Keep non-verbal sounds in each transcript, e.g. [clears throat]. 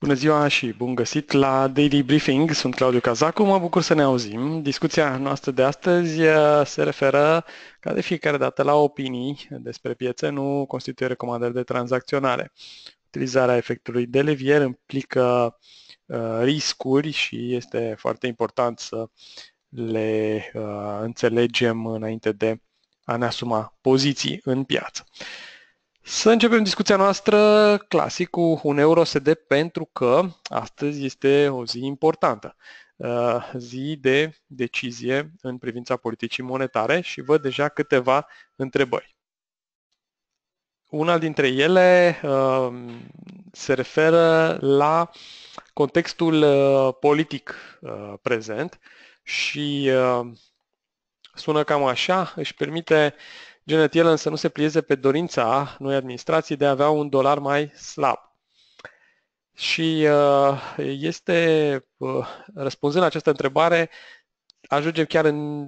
Bună ziua și bun găsit la Daily Briefing. Sunt Claudiu Cazacu, mă bucur să ne auzim. Discuția noastră de astăzi uh, se referă, ca de fiecare dată, la opinii despre piețe, nu constituie recomandări de tranzacționare. Utilizarea efectului de levier implică uh, riscuri și este foarte important să le uh, înțelegem înainte de a ne asuma poziții în piață. Uh, să începem discuția noastră clasic cu un euro SD pentru că astăzi este o zi importantă. Uh, zi de decizie în privința politicii monetare și văd deja câteva întrebări. Una dintre ele uh, se referă la contextul uh, politic prezent și sună cam așa, își permite uh, Janet Yellen să nu se plieze pe dorința noi administrații de a avea un dolar mai slab. Și uh, este, uh, răspunzând la această întrebare, ajungem chiar în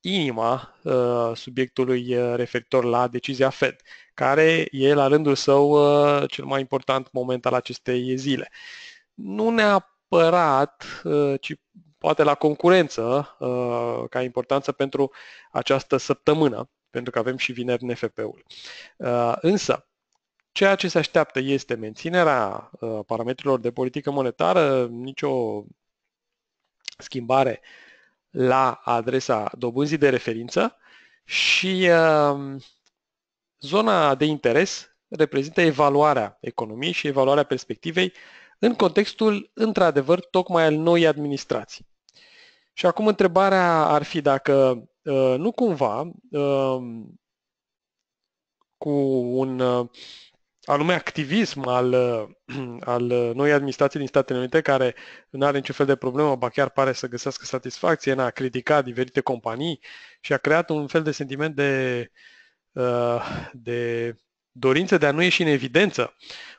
inima uh, subiectului referitor la decizia Fed, care e la rândul său cel mai important moment al acestei zile. Nu neapărat, ci poate la concurență ca importanță pentru această săptămână pentru că avem și vineri NFP-ul. Uh, însă, ceea ce se așteaptă este menținerea uh, parametrilor de politică monetară, nicio schimbare la adresa dobânzii de referință și uh, zona de interes reprezintă evaluarea economiei și evaluarea perspectivei în contextul, într-adevăr, tocmai al noii administrații. Și acum întrebarea ar fi dacă Uh, nu cumva uh, cu un uh, anume activism al, [clears throat] al noi administrații din Statele Unite care nu are niciun fel de problemă, ba chiar pare să găsească satisfacție în a critica diferite companii și a creat un fel de sentiment de, de dorință de a nu ieși în evidență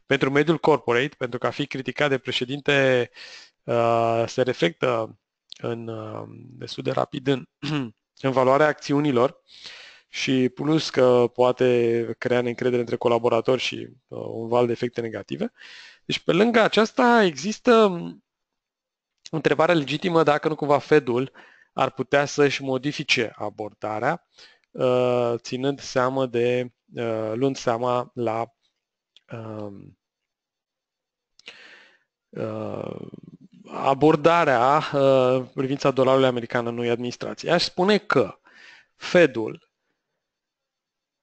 pentru mediul corporate, pentru că a fi criticat de președinte se reflectă în, destul de rapid în [clears throat] în valoarea acțiunilor și plus că poate crea neîncredere între colaboratori și uh, un val de efecte negative. Deci pe lângă aceasta există um, întrebarea legitimă dacă nu cumva Fedul ar putea să-și modifice abordarea uh, ținând seama de, uh, luând seama la um, uh, uh, abordarea uh, privința dolarului american în noi administrație. Aș spune că Fedul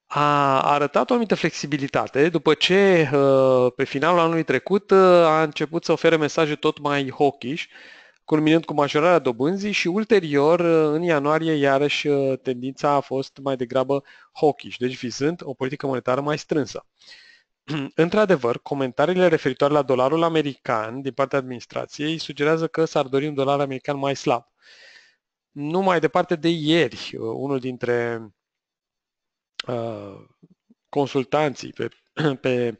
a arătat o anumită flexibilitate după ce uh, pe finalul anului trecut uh, a început să ofere mesaje tot mai hawkish, culminând cu majorarea dobânzii și ulterior, uh, în ianuarie, iarăși tendința a fost mai degrabă hawkish, deci vizând o politică monetară mai strânsă. Uh, [clears throat] Într-adevăr, comentariile referitoare la dolarul american din partea administrației sugerează că s-ar dori un dolar american mai slab. Nu mai departe de ieri, uh, unul dintre uh, consultanții pe, [clears throat] pe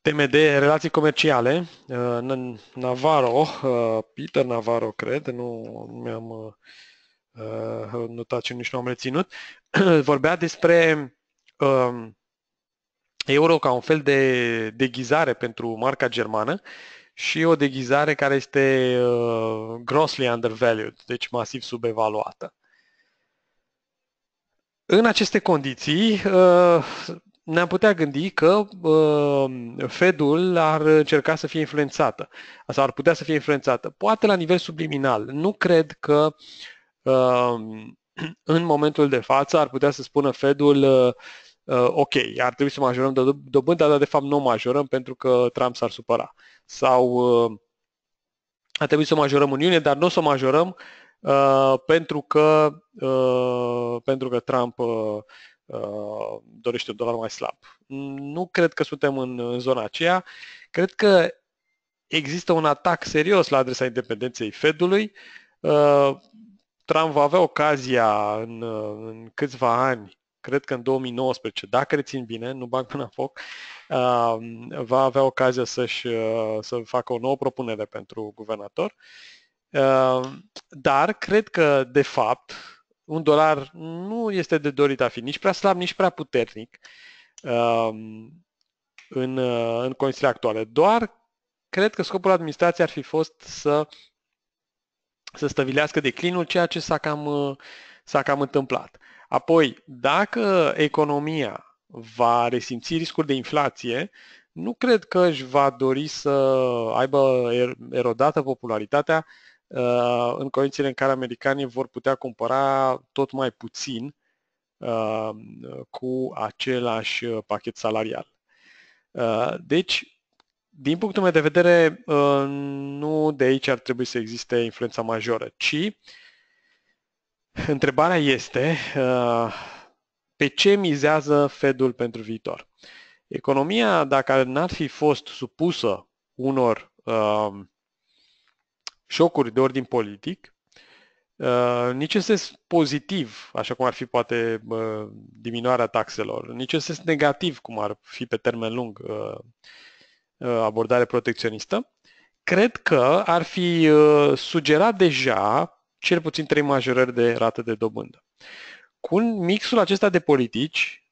teme de relații comerciale, uh, Navarro, uh, Peter Navarro, cred, nu mi-am uh, uh notat și nici nu am reținut, [clears throat] vorbea despre uh, euro ca un fel de deghizare pentru marca germană și o deghizare care este uh, grossly undervalued, deci masiv subevaluată. În aceste condiții, uh, ne-am putea gândi că uh, Fedul ar încerca să fie influențată, sau ar putea să fie influențată, poate la nivel subliminal. Nu cred că uh, în momentul de față ar putea să spună Fedul uh, uh, ok, ar trebui să majorăm de dobânda, dar de fapt nu majorăm pentru că Trump s-ar supăra. Sau uh, ar trebui să majorăm Uniune, dar nu o să majorăm uh, pentru, că, uh, pentru că Trump uh, uh, dorește un dolar mai slab. Nu cred că suntem în, în zona aceea. Cred că există un atac serios la adresa independenței Fedului. Uh, Trump va avea ocazia în, în câțiva ani cred că în 2019, dacă rețin bine, nu bag până foc, va avea ocazia să-și, uh, să facă o nouă propunere pentru guvernator. Uh, dar cred că, de fapt, un dolar nu este de dorit a fi nici prea slab, nici prea puternic um, în, uh, în condițiile actuale. Doar cred că scopul administrației ar fi fost să, să stăvilească declinul, ceea ce s-a cam, s-a cam întâmplat. Uh, Apoi, dacă economia va resimți riscuri de inflație, nu cred că își va dori să aibă er, erodată popularitatea uh, în condițiile în care americanii vor putea cumpăra tot mai puțin uh, cu același uh, pachet salarial. Deci, din punctul meu de vedere, nu de aici ar trebui să existe influența majoră, ci Întrebarea este uh, pe ce mizează Fedul pentru viitor? Economia, dacă n-ar fi fost supusă unor uh, șocuri de ordin politic, uh, nici în sens pozitiv, așa cum ar fi poate uh, diminuarea taxelor, nici în sens negativ, cum ar fi pe termen lung uh, uh, abordare protecționistă, cred că ar fi uh, sugerat deja cel puțin trei majorări de rată de dobândă. Cu mixul acesta de politici,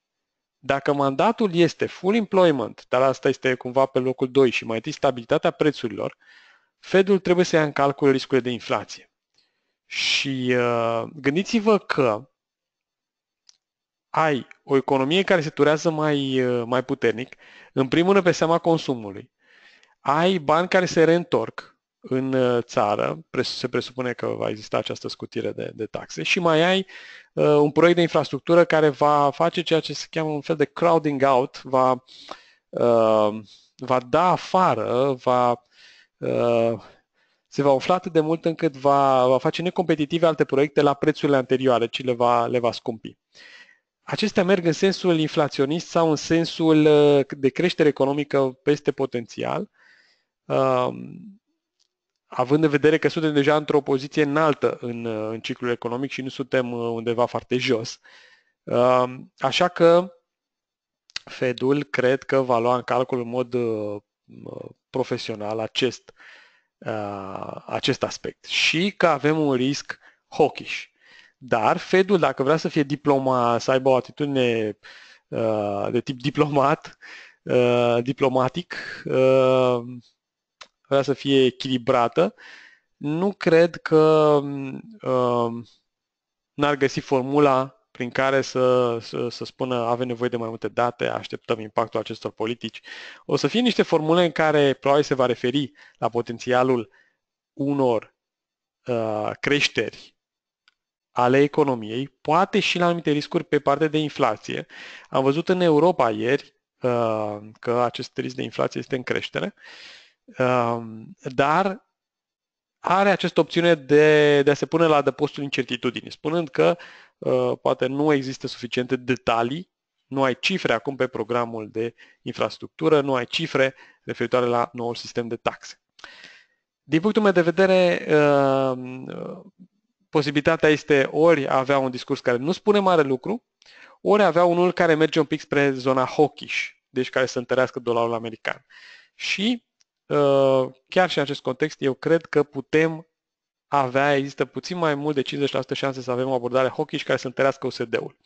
dacă mandatul este full employment, dar asta este cumva pe locul 2 și mai întâi stabilitatea prețurilor, Fedul trebuie să ia în calcul riscurile de inflație. Și uh, gândiți-vă că ai o economie care se turează mai, uh, mai puternic, în primul rând pe seama consumului, ai bani care se reîntorc, în uh, țară, se presupune că va exista această scutire de, de taxe și mai ai uh, un proiect de infrastructură care va face ceea ce se cheamă un fel de crowding out, va, uh, va da afară, va, uh, se va umfla atât de mult încât va, va face necompetitive alte proiecte la prețurile anterioare, ci le va, le va scumpi. Acestea merg în sensul inflaționist sau în sensul uh, de creștere economică peste potențial. Uh, având în vedere că suntem deja într-o poziție înaltă în, uh, în ciclul economic și nu suntem uh, undeva foarte jos. Uh, așa că Fedul cred că va lua în calcul în mod profesional acest, acest aspect și că avem un risc hawkish. Dar Fedul, dacă vrea să fie diploma, să aibă o atitudine de tip diplomat, diplomatic, vrea să fie echilibrată, nu cred că uh, n-ar găsi formula prin care să, să, să spună avem nevoie de mai multe date, așteptăm impactul acestor politici. O să fie niște formule în care probabil se va referi la potențialul unor uh, creșteri ale economiei, poate și la anumite riscuri pe partea de inflație. Am văzut în Europa ieri uh, că acest risc de inflație este în creștere. Uh, Ehm, dar are această opțiune de, de a se pune la adăpostul incertitudinii, spunând că uh, poate nu există suficiente detalii, nu ai cifre acum pe programul de infrastructură, nu ai cifre referitoare la noul sistem de taxe. Din punctul meu de vedere, ehm, posibilitatea este ori a avea un discurs care nu spune mare lucru, ori avea unul care merge un pic spre zona hawkish, deci care să întărească dolarul american. Și Uh, chiar și în acest context, eu cred că putem avea, există puțin mai mult de 50% șanse să avem o abordare hawkish care să întărească USD-ul.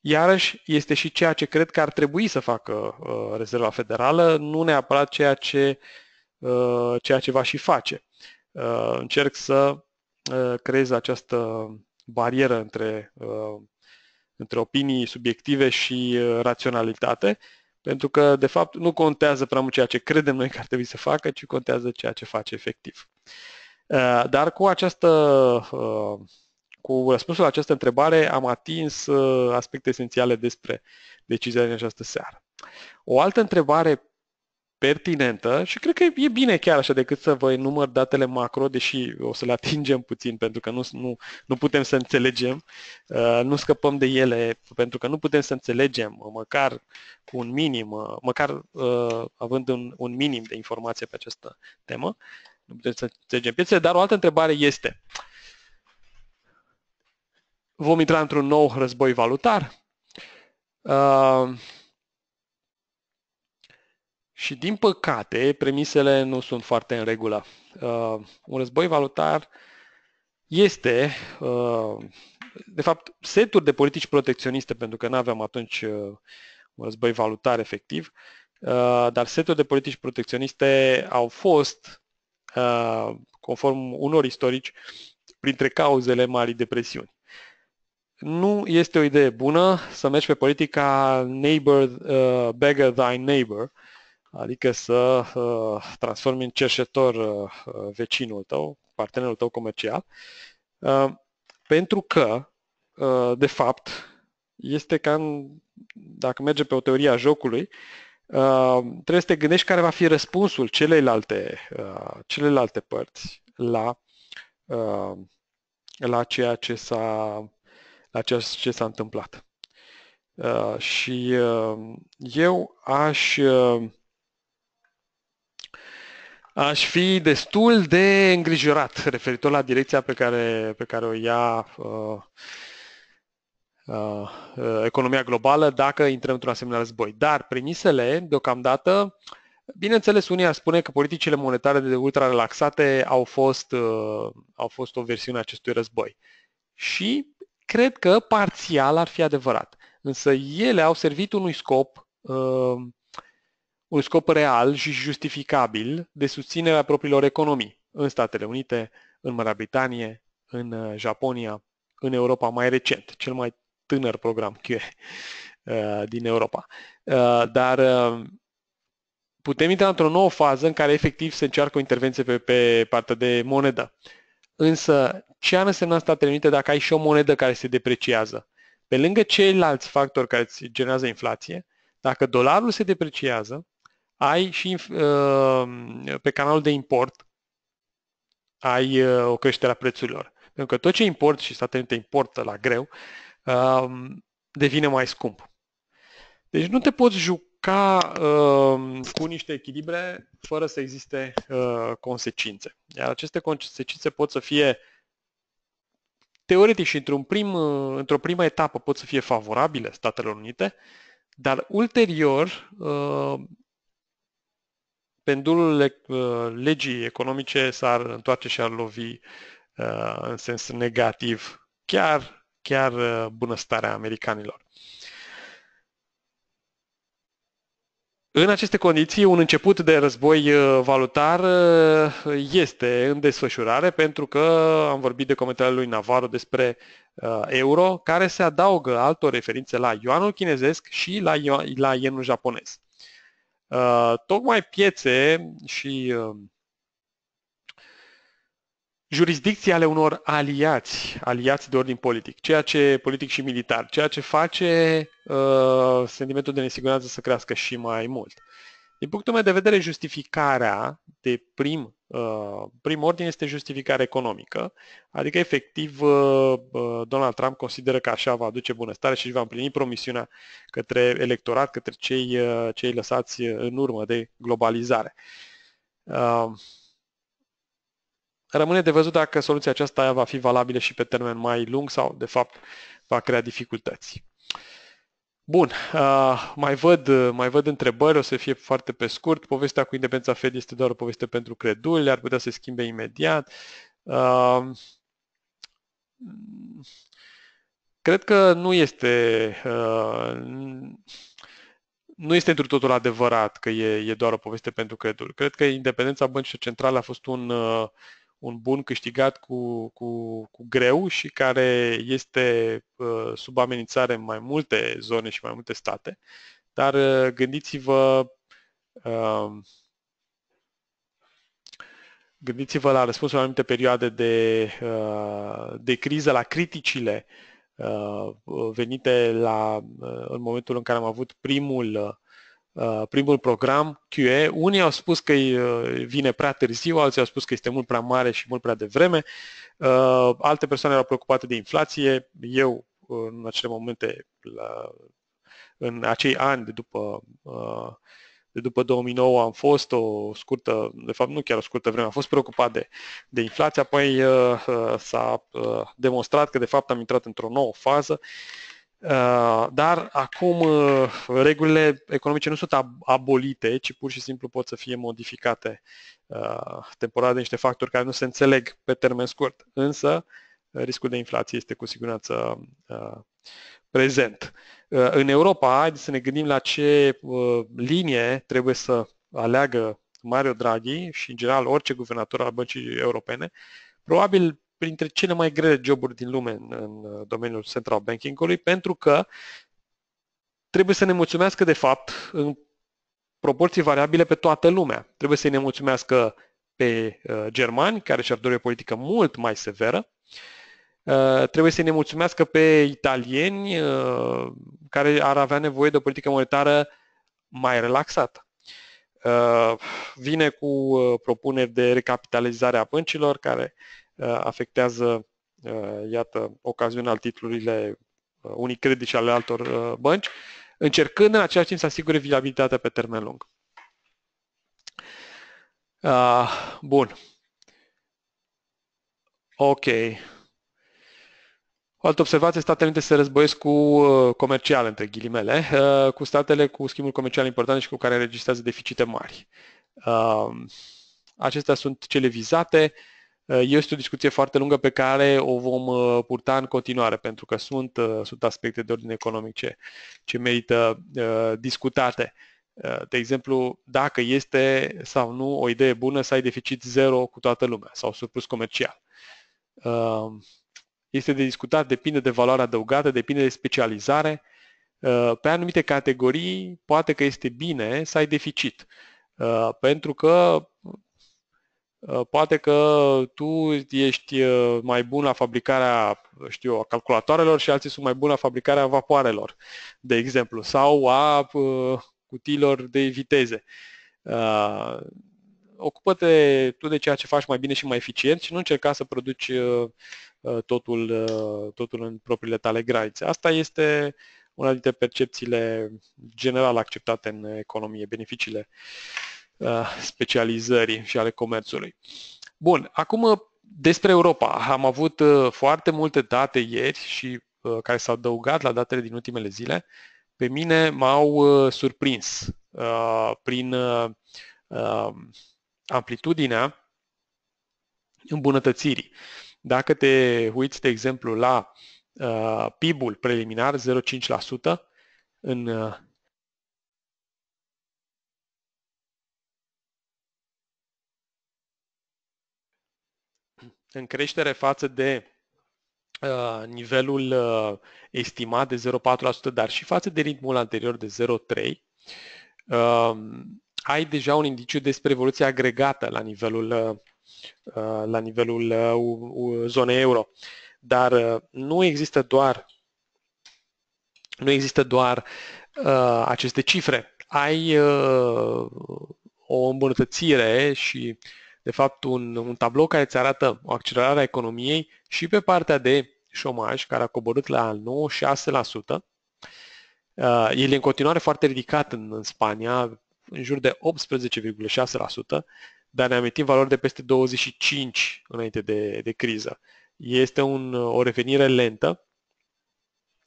Iarăși, este și ceea ce cred că ar trebui să facă uh, Rezerva Federală, nu neapărat ceea ce, uh, ceea ce va și face. Uh, încerc să uh, creez această barieră între, uh, între opinii subiective și uh, raționalitate pentru că, de fapt, nu contează prea mult ceea ce credem noi că ar trebui să facă, ci contează ceea ce face efectiv. Uh, dar cu această uh, cu răspunsul la această întrebare am atins uh, aspecte esențiale despre decizia din această seară. O altă întrebare pertinentă și cred că e bine chiar așa decât să vă enumăr datele macro, deși o să le atingem puțin pentru că nu, nu, nu putem să înțelegem, uh, nu scăpăm de ele pentru că nu putem să înțelegem uh, măcar cu un minim, uh, măcar având un, un minim de informație pe această temă, nu putem să înțelegem piețele, dar o altă întrebare este vom intra într-un nou război valutar? Uh, și din păcate, premisele nu sunt foarte în regulă. Uh, un război valutar este, uh, de fapt, seturi de politici protecționiste, pentru că nu aveam atunci uh, un război valutar efectiv, uh, dar seturi de politici protecționiste au fost, uh, conform unor istorici, printre cauzele Marii Depresiuni nu este o idee bună să mergi pe politica neighbor, uh, beggar thy neighbor, Adică să uh, transformi în cerșetor uh, uh, vecinul tău, partenerul tău comercial, pentru că, de fapt, este ca în, dacă merge pe o teorie a jocului, trebuie să te gândești care va fi răspunsul celelalte, celelalte părți la, la ceea ce s-a, la ceea ce s-a întâmplat. Uh, și uh, eu aș uh, aș fi destul de îngrijorat referitor la direcția pe care, pe care o ia uh, uh, uh, economia globală dacă intrăm într-un asemenea război. Dar premisele, deocamdată, bineînțeles, unii ar spune că politicile monetare de ultra-relaxate au fost, uh, au fost o versiune a acestui război. Și cred că parțial ar fi adevărat. Însă ele au servit unui scop uh, un scop real și justificabil de susținere a propriilor economii în Statele Unite, în Marea Britanie, în uh, Japonia, în Europa mai recent, cel mai tânăr program QE uh, din Europa. Uh, dar putem intra într-o nouă fază în care efectiv se încearcă o intervenție pe, pe partea de monedă. Însă, ce ar însemna Statele Unite dacă ai și o monedă care se depreciază? Pe lângă ceilalți factori care îți generează inflație, dacă dolarul se depreciază, ai și uh, pe canalul de import ai uh, o creștere a prețurilor. Pentru că tot ce import și Statele Unite importă la greu um, devine mai scump. Deci nu te poți juca um, cu niște echilibre fără să existe uh, consecințe. Iar aceste consecințe pot să fie teoretic și într-un prim, într-o primă etapă pot să fie favorabile Statelor Unite, dar ulterior pendulul uh, legii economice s-ar întoarce și ar lovi uh, în sens negativ chiar, chiar uh, bunăstarea americanilor. În aceste condiții, un început de război valutar este în desfășurare pentru că am vorbit de comentariul lui Navarro despre euro, care se adaugă altor referințe la yuanul chinezesc și la, la yenul japonez. Uh, tocmai piețe și uh, jurisdicții ale unor aliați, aliați de ordin politic, ceea ce politic și militar, ceea ce face uh, sentimentul de nesiguranță să crească și mai mult. Din punctul meu de vedere, justificarea de prim Uh, prim ordine este justificare economică, adică efectiv uh, uh, Donald Trump consideră că așa va aduce bunăstare și își va împlini promisiunea către electorat, către cei, cei lăsați în urmă de globalizare. Rămâne de văzut dacă soluția aceasta va fi valabilă și pe termen mai lung sau, de fapt, va crea dificultăți. Bun, uh, mai, văd, uh, mai văd întrebări, o să fie foarte pe scurt. Povestea cu independența Fed este doar o poveste pentru credule, ar putea să schimbe imediat. Uh, cred că nu este, uh, nu este într totul adevărat că e, e doar o poveste pentru credul. Cred că independența băncii centrale a fost un, uh, un bun câștigat cu, cu, cu greu și care este uh, sub amenințare în mai multe zone și mai multe state. Dar uh, gândiți-vă uh, gândiți-vă la răspunsul la anumite perioade de, uh, de criză, la criticile uh, venite la, uh, în momentul în care am avut primul uh, Uh, primul program QE. Unii au spus că uh, vine prea târziu, alții au spus că este mult prea mare și mult prea devreme. Uh, alte persoane erau preocupate de inflație. Eu, în acele momente, la, în acei ani de după, de după 2009, am fost o scurtă, de fapt nu chiar o scurtă vreme, am fost preocupat de, de inflație. Apoi s-a demonstrat că, de fapt, am intrat într-o nouă fază. Uh, dar acum uh, regulile economice nu sunt abolite, ci pur și simplu pot să fie modificate uh, temporar de niște factori care nu se înțeleg pe termen scurt. Însă riscul de inflație este cu siguranță prezent. În Europa, haideți să ne gândim la ce linie trebuie să aleagă Mario Draghi și, în general, orice guvernator al băncii europene. Probabil printre cele mai grele joburi din lume în, în uh, domeniul central banking-ului, pentru că trebuie să ne mulțumească, de fapt, în proporții variabile pe toată lumea. Trebuie să ne mulțumească pe uh, germani, care și-ar dori o politică mult mai severă, Uh, trebuie să ne mulțumească pe italieni uh, care ar avea nevoie de o politică monetară mai relaxată. Uh, vine cu uh, propuneri de recapitalizare a băncilor care Uh, afectează, uh, iată, ocazional titlurile uh, unii credit și ale altor bănci, încercând în același timp să asigure viabilitatea pe termen lung. Bun. Ok. O altă observație, Statele Unite se războiesc cu comercial între ghilimele, cu statele cu schimbul comercial important și cu care înregistrează deficite mari. Acestea sunt cele vizate. Eh, este o discuție foarte lungă pe care o vom eh, purta în continuare, pentru că sunt, eh, sunt aspecte de ordine economice ce merită discutate. De exemplu, dacă este sau nu o idee bună să ai deficit zero cu toată lumea sau surplus comercial. Este de discutat, depinde de valoarea adăugată, depinde de specializare. Pe anumite categorii poate că este bine să ai deficit, pentru că Uh, poate că tu ești uh, mai bun la fabricarea, știu a calculatoarelor și alții sunt mai buni la fabricarea vapoarelor, de exemplu, sau a uh, cutiilor de viteze. Ocupă-te tu de ceea ce faci mai bine și mai eficient și nu încerca să produci totul, totul în propriile tale granițe. Asta este una dintre percepțiile general acceptate în economie, beneficiile uh, Uh, specializării și ale comerțului. Bun, acum uh, despre Europa. Am avut uh, foarte multe date ieri și care s-au adăugat la datele din ultimele zile. Pe mine m-au surprins prin amplitudinea îmbunătățirii. Dacă te uiți, de exemplu, la PIB-ul preliminar 0,5% în în creștere față de uh, nivelul uh, estimat de 0,4%, dar și față de ritmul anterior de 0,3%, uh, um, ai deja un indiciu despre evoluția agregată la nivelul, uh, uh, la nivelul uh, zonei euro. Dar nu există doar, nu există doar aceste cifre. Ai o îmbunătățire și uh, de fapt un, un tablou care îți arată o accelerare a economiei și pe partea de șomaj, care a coborât la 9,6%. Uh, el e în continuare foarte ridicat în, în Spania, în jur de 18,6%, dar ne amintim valori de peste 25 înainte de, de criză. Este un, o revenire lentă,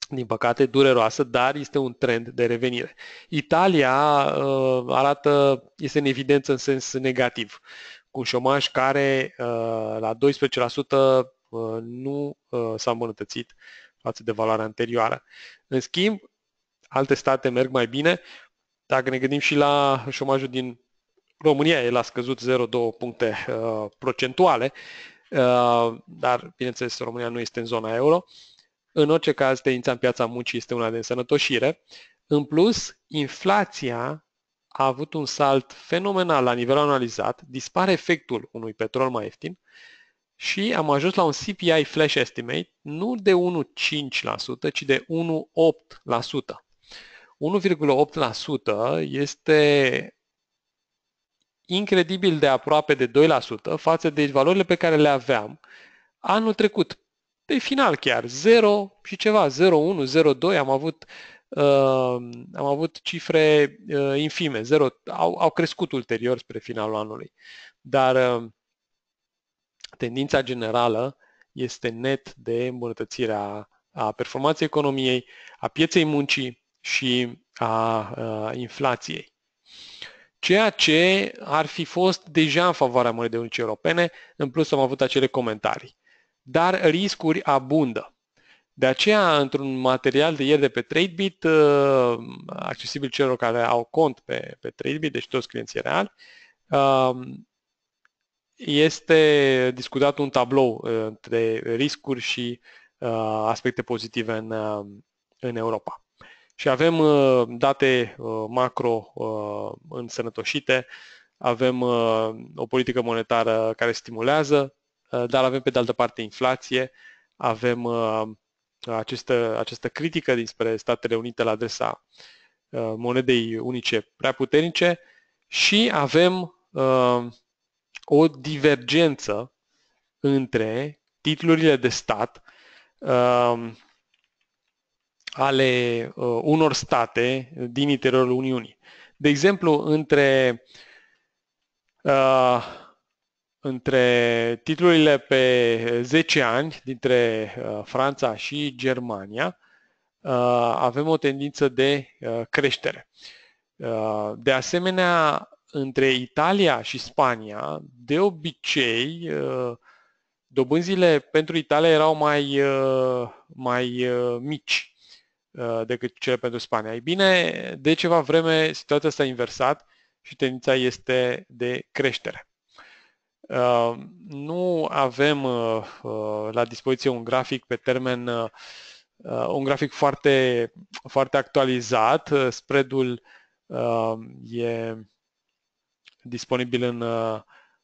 din păcate, dureroasă, dar este un trend de revenire. Italia uh, arată, este în evidență în sens negativ cu șomaj care uh, la 12% uh, nu uh, s-a îmbunătățit față de valoarea anterioară. În schimb, alte state merg mai bine. Dacă ne gândim și la șomajul din România, el a scăzut 0,2 puncte procentuale, dar, bineînțeles, România nu este în zona euro. În orice caz, tendința în piața muncii este una de însănătoșire. În plus, inflația a avut un salt fenomenal la nivel analizat, dispare efectul unui petrol mai ieftin și am ajuns la un CPI Flash Estimate nu de 1,5%, ci de 1,8%. 1,8% este incredibil de aproape de 2% față de valorile pe care le aveam anul trecut. Pe final chiar, 0 și ceva, 0,1, 0,2 am avut am avut cifre uh, infime, zero, au, au crescut ulterior spre finalul anului. Dar uh, tendința generală este net de îmbunătățirea a performanței economiei, a pieței muncii și a uh, inflației. Ceea ce ar fi fost deja în favoarea de unice europene, în plus am avut acele comentarii. Dar riscuri abundă de aceea, într-un material de ieri de pe TradeBit, uh, accesibil celor care au cont pe, pe TradeBit, deci toți clienții reali, um, este discutat un tablou uh, între riscuri și uh, aspecte pozitive în, în Europa. Și avem date macro însănătoșite, avem o politică monetară care stimulează, dar avem pe de altă parte inflație, avem această, această critică dinspre Statele Unite la adresa uh, monedei unice prea puternice și avem uh, o divergență între titlurile de stat uh, ale uh, unor state din interiorul Uniunii. De exemplu, între uh, între titlurile pe 10 eh, ani dintre eh, Franța și Germania eh, avem o tendință de creștere. De asemenea, între Italia și Spania, de obicei, dobânzile pentru Italia erau mai, mai mici decât cele pentru Spania. Ei bine, de ceva vreme situația s-a inversat și tendința este de creștere. Uh, nu avem uh, uh, la dispoziție un grafic pe termen, un grafic foarte, foarte actualizat. Spreadul e disponibil în,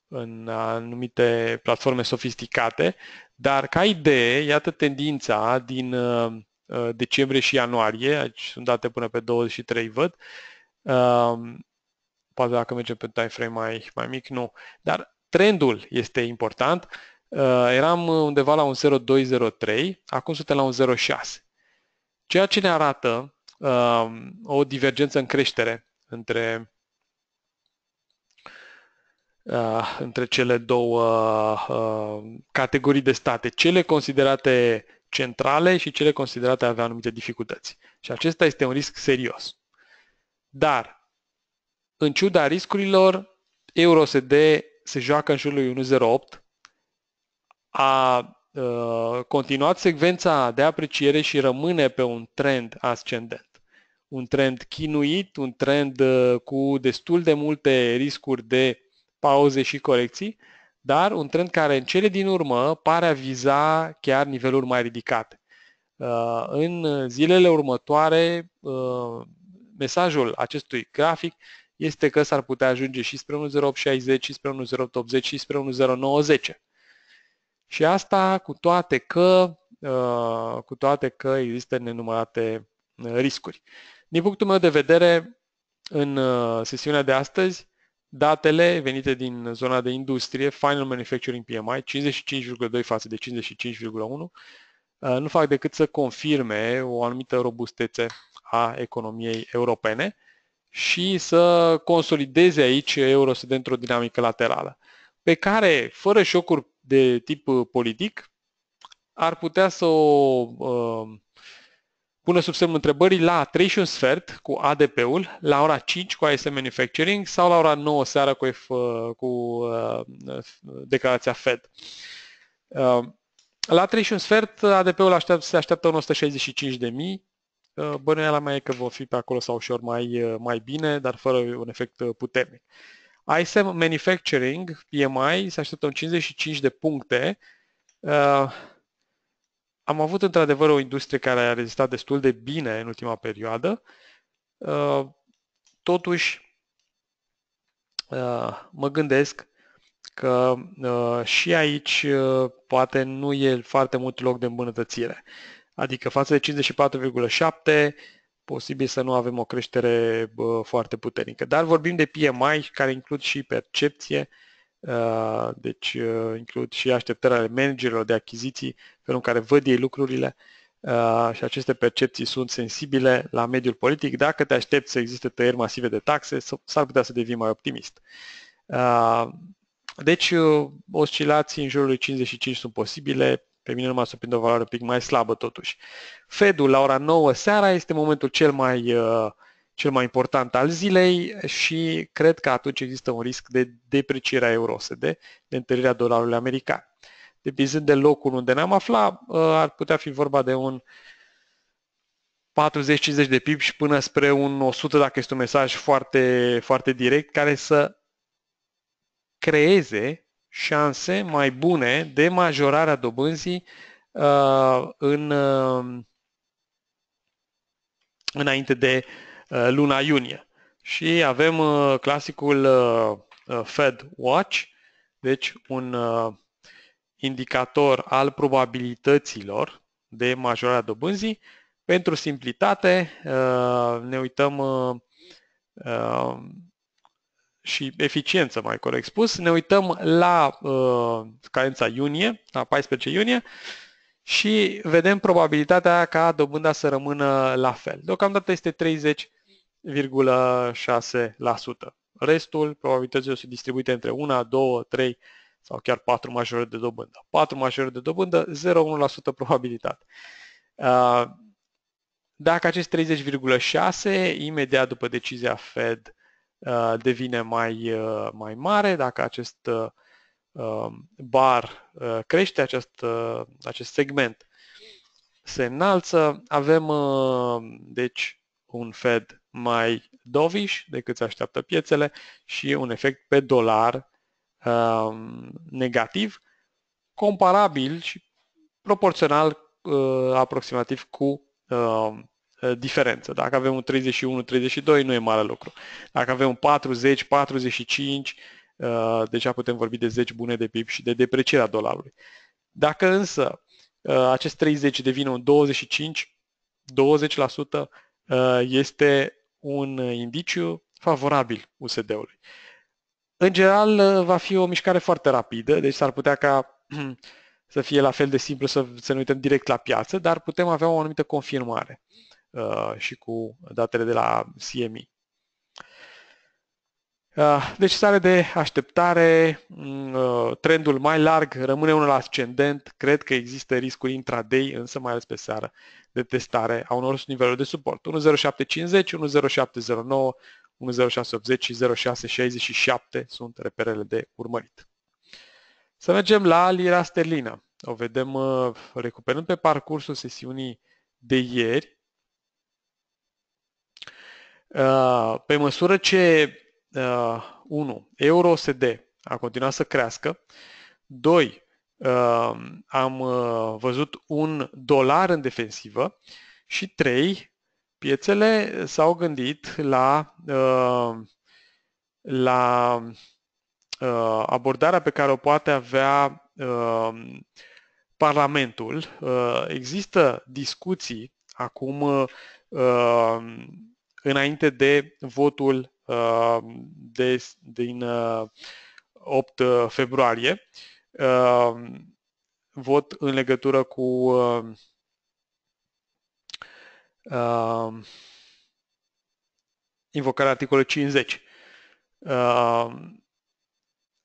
în anumite platforme sofisticate, dar ca idee, iată tendința din decembrie și ianuarie, aici sunt date până pe 23, văd, poate dacă mergem pe time frame mai, mai mic, nu, dar Trendul este important. Uh, eram undeva la un 0,203, acum suntem la un 0,6. Ceea ce ne arată uh, o divergență în creștere între uh, între cele două categorii de state, cele considerate centrale și cele considerate a avea anumite dificultăți. Și acesta este un risc serios. Dar, în ciuda riscurilor, EUROSD se joacă în jurul lui 1.08, a uh, continuat secvența de apreciere și rămâne pe un trend ascendent. Un trend chinuit, un trend uh, cu destul de multe riscuri de pauze și corecții, dar un trend care în cele din urmă pare a viza chiar niveluri mai ridicate. Uh, în zilele următoare, mesajul acestui grafic este că s-ar putea ajunge și spre 1.0860, și spre 1.0880, și spre 1.0910. Și asta cu toate că, uh, cu toate că există nenumărate uh, riscuri. Din punctul meu de vedere, în uh, sesiunea de astăzi, datele venite din zona de industrie, Final Manufacturing PMI, 55,2 față de 55,1, nu fac decât să confirme o anumită robustețe a economiei europene, și să consolideze aici euro să dintr o dinamică laterală, pe care, fără șocuri de tip uh, politic, ar putea să o uh, pună sub semnul întrebării la 3 și un sfert cu ADP-ul, la ora 5 cu ASM Manufacturing sau la ora 9 seara cu, F, uh, cu uh, declarația Fed. Uh, la 3 și un sfert, ADP-ul se așteaptă 165 de mii, Bănuiala mea e că vor fi pe acolo sau ușor mai, mai bine, dar fără un efect uh, puternic. ISM Manufacturing, PMI, se așteptă un 55 de puncte. Uh, am avut într-adevăr o industrie care a rezistat destul de bine în ultima perioadă. Uh, totuși, uh, mă gândesc că uh, și aici uh, poate nu e foarte mult loc de îmbunătățire. Uh, adică față de 54,7 posibil să nu avem o creștere foarte puternică. Dar vorbim de PMI, care includ și percepție, uh, deci uh, includ și așteptările ale managerilor de achiziții, felul în care văd ei lucrurile uh, și aceste percepții sunt sensibile la mediul politic. Dacă te aștepți să existe tăieri masive de taxe, s-ar putea să devii mai optimist. Deci, oscilații în jurul lui 55 sunt posibile, pe mine nu m-a surprins o valoare un pic mai slabă totuși. Fedul la ora 9 seara este momentul cel mai, uh, cel mai important al zilei și cred că atunci există un risc de depreciere euro-sd, de întărirea dolarului american. Depinzând de locul unde ne-am afla, uh, ar putea fi vorba de un 40-50 de și până spre un 100 dacă este un mesaj foarte, foarte direct care să creeze șanse mai bune de majorarea dobânzii uh, în, uh, înainte de uh, luna iunie. Și avem uh, clasicul uh, uh Fed Watch, deci un uh, indicator al probabilităților de majorarea dobânzii. Pentru simplitate, uh, ne uităm uh, uh, și eficiență, mai corect spus, ne uităm la uh, carența iunie, la 14 iunie, și vedem probabilitatea ca dobânda să rămână la fel. Deocamdată este 30,6%. Restul, probabilitățile sunt distribuite între 1, 2, 3 sau chiar 4 majore de dobândă. 4 majore de dobândă, 0,1% probabilitate. Uh, dacă acest 30,6, imediat după decizia Fed, Uh, devine mai, uh, mai mare, dacă acest uh, bar crește, acest, acest segment se înalță, avem deci un Fed mai dovish decât se așteaptă piețele și un efect pe dolar negativ, comparabil și proporțional aproximativ cu Eh, diferență. Dacă avem un 31-32, nu e mare lucru. Dacă avem 40, 45, deja putem vorbi de 10 bune de PIB și de deprecierea dolarului. Dacă însă eh, acest 30 devine un 25, 20% eh, este un indiciu favorabil USD-ului. În general, va fi o mișcare foarte rapidă, deci s-ar putea ca [clears throat] să fie la fel de simplu să, să ne uităm direct la piață, dar putem avea o anumită confirmare. Uh, și cu datele de la CME. Uh, deci stare de așteptare, mm, uh, trendul mai larg rămâne unul ascendent, cred că există riscuri intraday, însă mai ales pe seară, de testare a unor niveluri de suport. 10750, 10709, 10680 și 0667 sunt reperele de urmărit. Să mergem la lira sterlină. O vedem recuperând pe parcursul sesiunii de ieri, Uh, pe măsură ce 1. Uh, Euro-OSD a continuat să crească, 2. Uh, am văzut un dolar în defensivă și 3. Piețele s-au gândit la, la abordarea pe care o poate avea Parlamentul. Există discuții acum înainte de votul uh, de, din 8 uh, uh, februarie, vot în legătură cu invocarea articolului 50.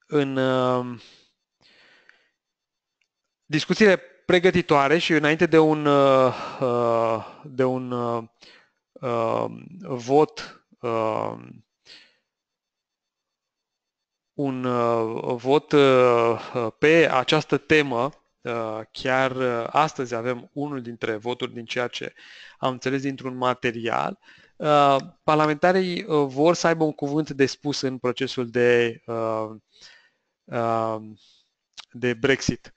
În discuțiile pregătitoare și înainte de un, de un Um, vot um, un uh, vot uh, pe această temă. Uh, chiar astăzi avem unul dintre voturi din ceea ce am înțeles dintr-un material. Parlamentarii vor să aibă un cuvânt de spus în procesul de, de Brexit.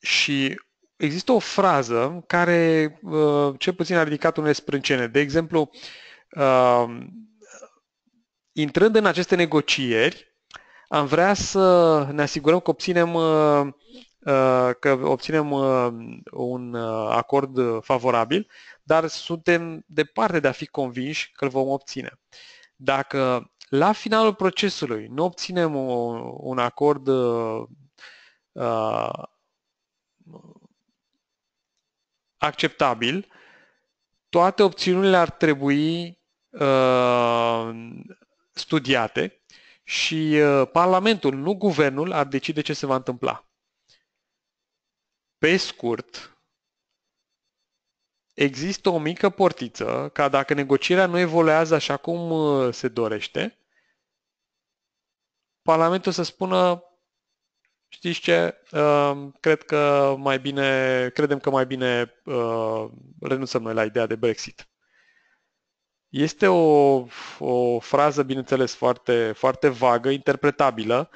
Și Există o frază care uh, cel puțin a ridicat unele sprâncene. De exemplu, uh, intrând în aceste negocieri, am vrea să ne asigurăm că obținem uh, că obținem un acord favorabil, dar suntem departe de a fi convinși că îl vom obține. Dacă la finalul procesului nu obținem un acord acceptabil, toate opțiunile ar trebui uh, studiate și uh, Parlamentul, nu guvernul, ar decide ce se va întâmpla. Pe scurt, există o mică portiță ca dacă negocierea nu evoluează așa cum uh, se dorește, Parlamentul să spună știți ce, ehm, cred că mai bine, credem că mai bine ehm, renunțăm noi la ideea de Brexit. Este o, o frază, bineînțeles, foarte, foarte vagă, interpretabilă,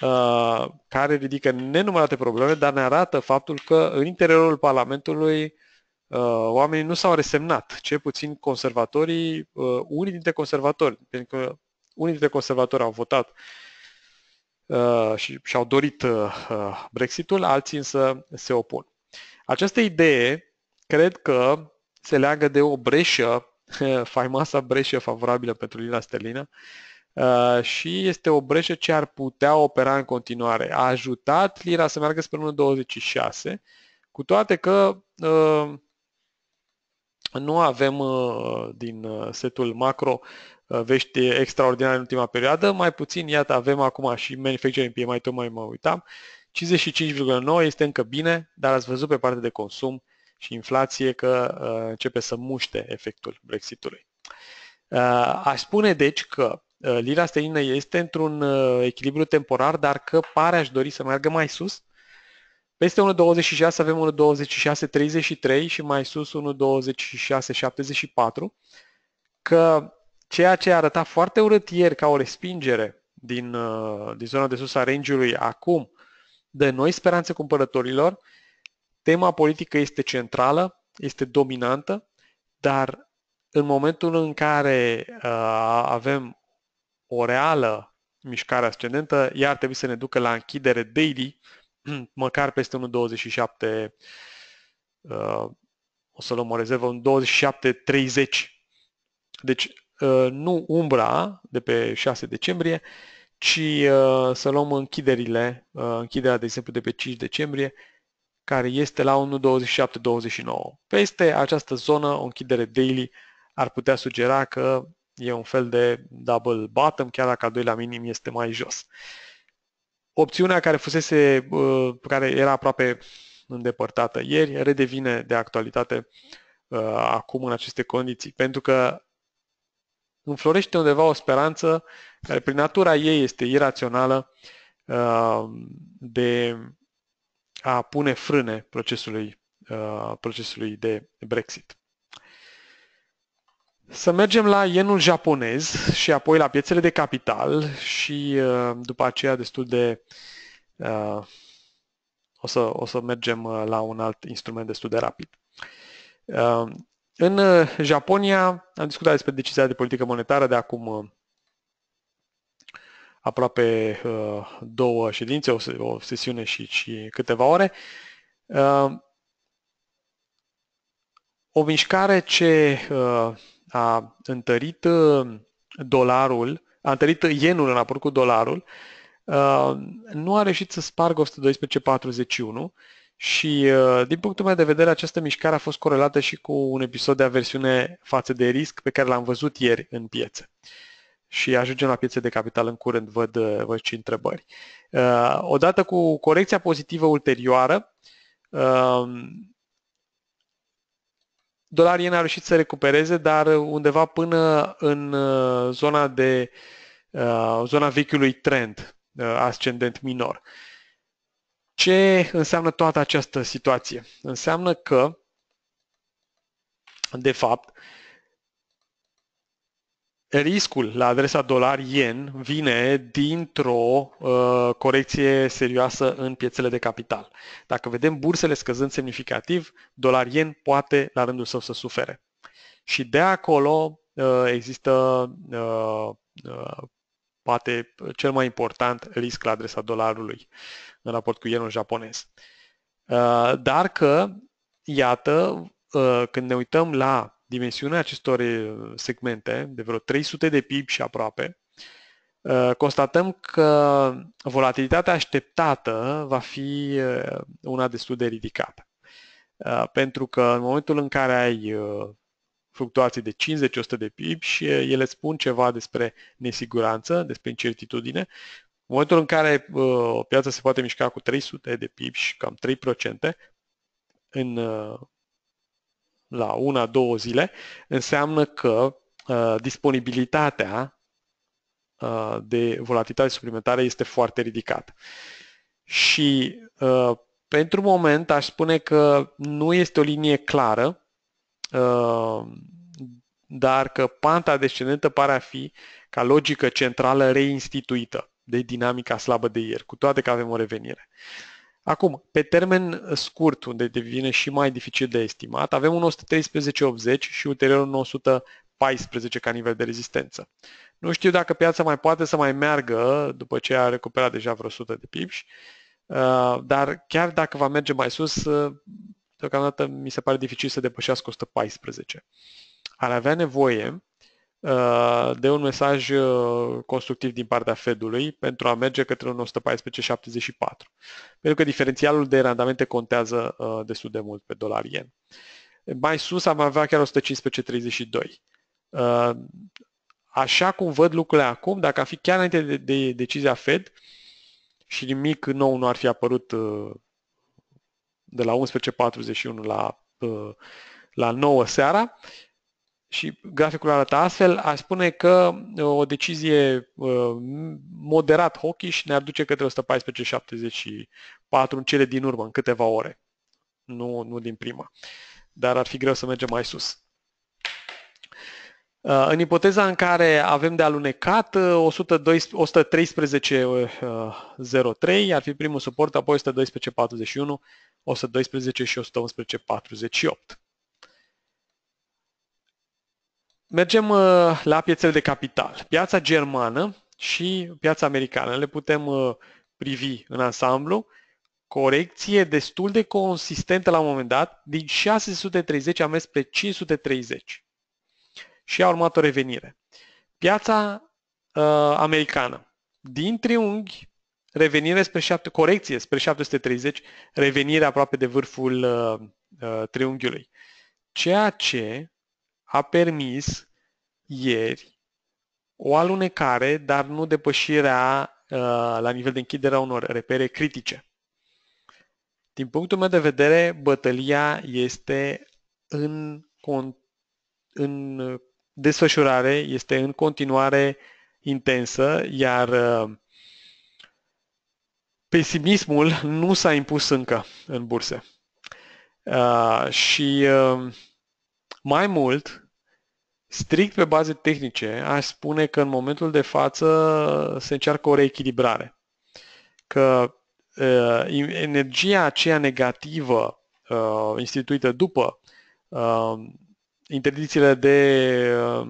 ehm, care ridică nenumărate probleme, dar ne arată faptul că în interiorul Parlamentului oamenii nu s-au resemnat, Ce puțin conservatorii, unii dintre conservatori, pentru că unii dintre conservatori au votat uh, uh, și, și-au dorit uh, uh, Brexitul, alții însă se opun. Această idee cred că se leagă de o breșă, [laughs] faimoasa breșă favorabilă pentru lira sterlină, Uh, și este o breșă ce ar putea opera în continuare. A ajutat lira să meargă spre 1,26, cu toate că uh, nu avem uh, din uh, setul macro uh, vești extraordinare în ultima perioadă, mai puțin, iată, avem acum și manufacturing PMI, mai mă uitam, 55,9 este încă bine, dar ați văzut pe partea de consum și inflație că începe să muște efectul Brexitului. aș spune deci că lira sterlină este într-un echilibru temporar, dar că pare aș dori să meargă mai sus peste 1.26 avem 1.26.33 și mai sus 1.26.74, că ceea ce arăta foarte urât ieri ca o respingere din, uh, din zona de sus a range acum de noi speranțe cumpărătorilor, tema politică este centrală, este dominantă, dar în momentul în care uh, avem o reală mișcare ascendentă, ea ar trebui să ne ducă la închidere daily [clears throat] măcar peste 1.27 uh, o să luăm o rezervă, în 27.30. Deci uh, nu umbra de pe 6 decembrie, ci uh, să luăm închiderile, uh, închiderea de exemplu de pe 5 decembrie, care este la 1.27.29. Peste această zonă, o închidere daily ar putea sugera că e un fel de double bottom, chiar dacă al doilea minim este mai jos. Uh, Opțiunea care fusese, uh, care era aproape îndepărtată ieri, redevine de actualitate uh, acum în aceste condiții, pentru că înflorește undeva o speranță care prin natura ei este irațională uh, de a pune frâne procesului, procesului de Brexit. Să mergem la yenul japonez și apoi la piețele de capital și uh, după aceea destul de... Uh, o, să, o să mergem uh, la un alt instrument destul de rapid. în Japonia am discutat despre decizia de politică monetară de acum aproape două ședințe, o, o sesiune și, și câteva ore. o mișcare ce a întărit uh, dolarul, a întărit yenul în raport cu dolarul, uh, nu a reușit să spargă 112.41 și, uh, din punctul meu de vedere, această mișcare a fost corelată și cu un episod de aversiune față de risc pe care l-am văzut ieri în piețe. Și ajungem la piețe de capital în curând, văd, văd și întrebări. Odată cu corecția pozitivă ulterioară, dolar ien a reușit să recupereze, dar undeva până în uh, zona de uh, zona vechiului trend uh, ascendent minor. Ce înseamnă toată această situație? Înseamnă că, de fapt, uh, riscul la adresa dolar-yen vine dintr-o uh, corecție serioasă în piețele de capital. Dacă vedem bursele scăzând semnificativ, dolar-yen poate la rândul său să sufere. Și de acolo uh, există uh, uh, poate cel mai important risc la adresa dolarului în raport cu yenul japonez. Uh, dar că, iată, uh, când ne uităm la dimensiunea acestor eh, segmente, de vreo 300 de PIB și aproape, eh, constatăm că volatilitatea așteptată va fi eh, una destul de ridicată. Pentru că în momentul în care ai fluctuații de 50-100 de PIB și ele spun ceva despre nesiguranță, despre incertitudine. În momentul în care piața o piață se poate mișca cu 300 de PIB și cam 3%, în la una, două zile, înseamnă că uh, disponibilitatea uh, de volatilitate suplimentară este foarte ridicată. Și uh, pentru moment aș spune că nu este o linie clară, uh, dar că panta descendentă pare a fi ca logică centrală reinstituită de dinamica slabă de ieri, cu toate că avem o revenire. Uh, Acum, pe termen scurt, unde devine și mai dificil de estimat, avem un 113,80 și ulterior un 114 ca nivel de rezistență. Nu știu dacă piața mai poate să mai meargă după ce a recuperat deja vreo 100 de pips, uh, dar chiar dacă va merge mai sus, uh, deocamdată mi se pare dificil să depășească 114. Ar avea nevoie Uh, de un mesaj uh, constructiv din partea Fedului pentru a merge către un 114,74. Pentru că diferențialul de randamente contează uh, destul de mult pe dolar yen. Mai sus am avea chiar 115,32. Așa cum văd lucrurile acum, dacă ar fi chiar înainte de, de decizia Fed și nimic nou nu ar fi apărut de la 11.41 la, la 9 seara, și graficul arată astfel, aș spune că uh, o decizie uh, moderat hawkish ne-ar duce către 74 în cele din urmă, în câteva ore. Nu, nu din prima. Dar ar fi greu să mergem mai sus. Uh, în ipoteza în care avem de alunecat 113.03 ar fi primul suport, apoi 112.41, 112 și 111.48. Mergem uh, la piețele de capital. Piața germană și piața americană. Le putem uh, privi în ansamblu. Corecție destul de consistentă la un moment dat. Din 630 a mers pe 530. Și a urmat o revenire. Piața uh, americană. Din triunghi, revenire spre 7, corecție spre 730, revenire aproape de vârful uh, uh triunghiului. Ceea ce a permis ieri o alunecare, dar nu depășirea uh, la nivel de închidere a unor repere critice. Din punctul meu de vedere, bătălia este în, con- în desfășurare, este în continuare intensă, iar uh, pesimismul nu s-a impus încă în burse. Uh, și uh, mai mult, Strict pe baze tehnice, aș spune că în momentul de față se încearcă o reechilibrare. Că uh, energia aceea negativă uh, instituită după uh, interdicțiile de, uh,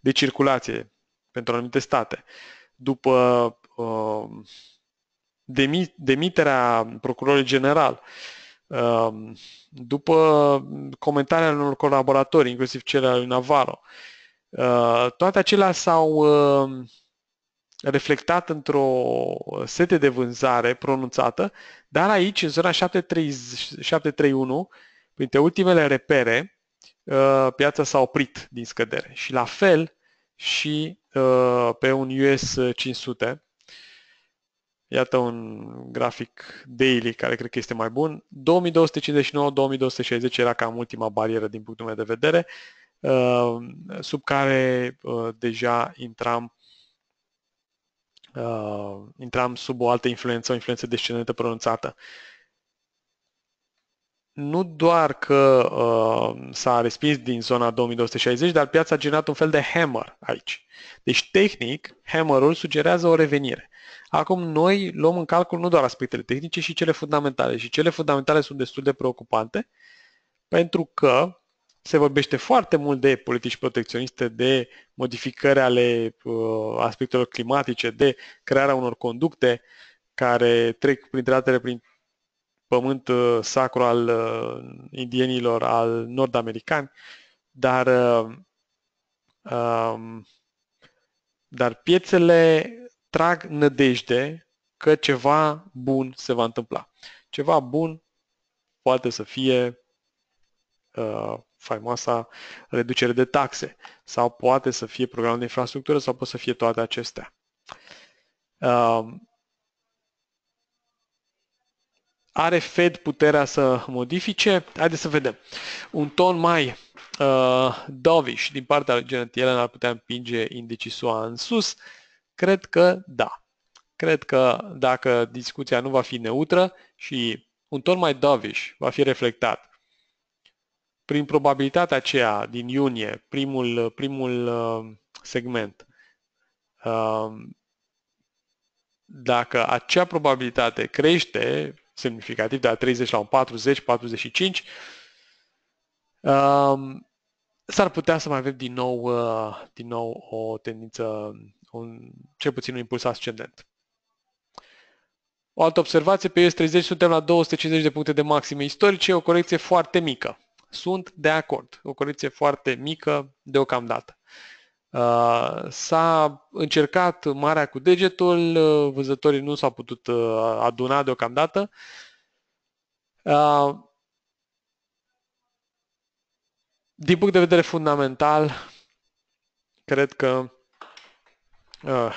de circulație pentru anumite state, după uh, demiterea procurorului general, uh, Ehm, după comentariile unor colaboratori, inclusiv cele ale lui Navarro. Eh, toate acelea s-au ehm, reflectat într-o sete de vânzare pronunțată, dar aici, în zona 731, printre ultimele repere, eh, piața s-a oprit din scădere. Și la fel și eh, pe un US 500, Iată un grafic daily care cred că este mai bun. 2259-2260 era cam ultima barieră din punctul meu de vedere, uh, sub care uh, deja intram uh, intram sub o altă influență, o influență descendentă pronunțată nu doar că uh, s-a respins din zona 2260, dar piața a generat un fel de hammer aici. Deci, tehnic, hammerul sugerează o revenire. Acum noi luăm în calcul nu doar aspectele tehnice, și cele fundamentale. Și cele fundamentale sunt destul de preocupante, pentru că se vorbește foarte mult de politici protecționiste, de modificări ale uh, aspectelor climatice, de crearea unor conducte care trec printre altele prin pământ uh, sacru al uh, indienilor, al nord-americani, dar, uh, um, dar piețele trag nădejde că ceva bun se va întâmpla. Ceva bun poate să fie faimoasa reducere de taxe sau poate să fie programul de infrastructură sau poate să fie toate acestea. Um, are Fed puterea să modifice? Haideți să vedem. Un ton mai uh, dovish din partea lui Janet Yellen ar putea împinge indicii SUA în sus? Cred că da. Cred că dacă discuția nu va fi neutră și un ton mai dovish va fi reflectat prin probabilitatea aceea din iunie, primul, primul uh, segment, uh, dacă acea probabilitate crește semnificativ, de la 30 la un 40, 45. Um, s-ar putea să mai avem din nou, uh, din nou o tendință, un, cel puțin un impuls ascendent. O altă observație, pe US30 suntem la 250 de puncte de maxime istorice, o corecție foarte mică. Sunt de acord, o corecție foarte mică deocamdată. Uh, s-a încercat marea cu degetul, uh, vânzătorii nu s-au putut uh, aduna deocamdată. Din punct de vedere fundamental, cred că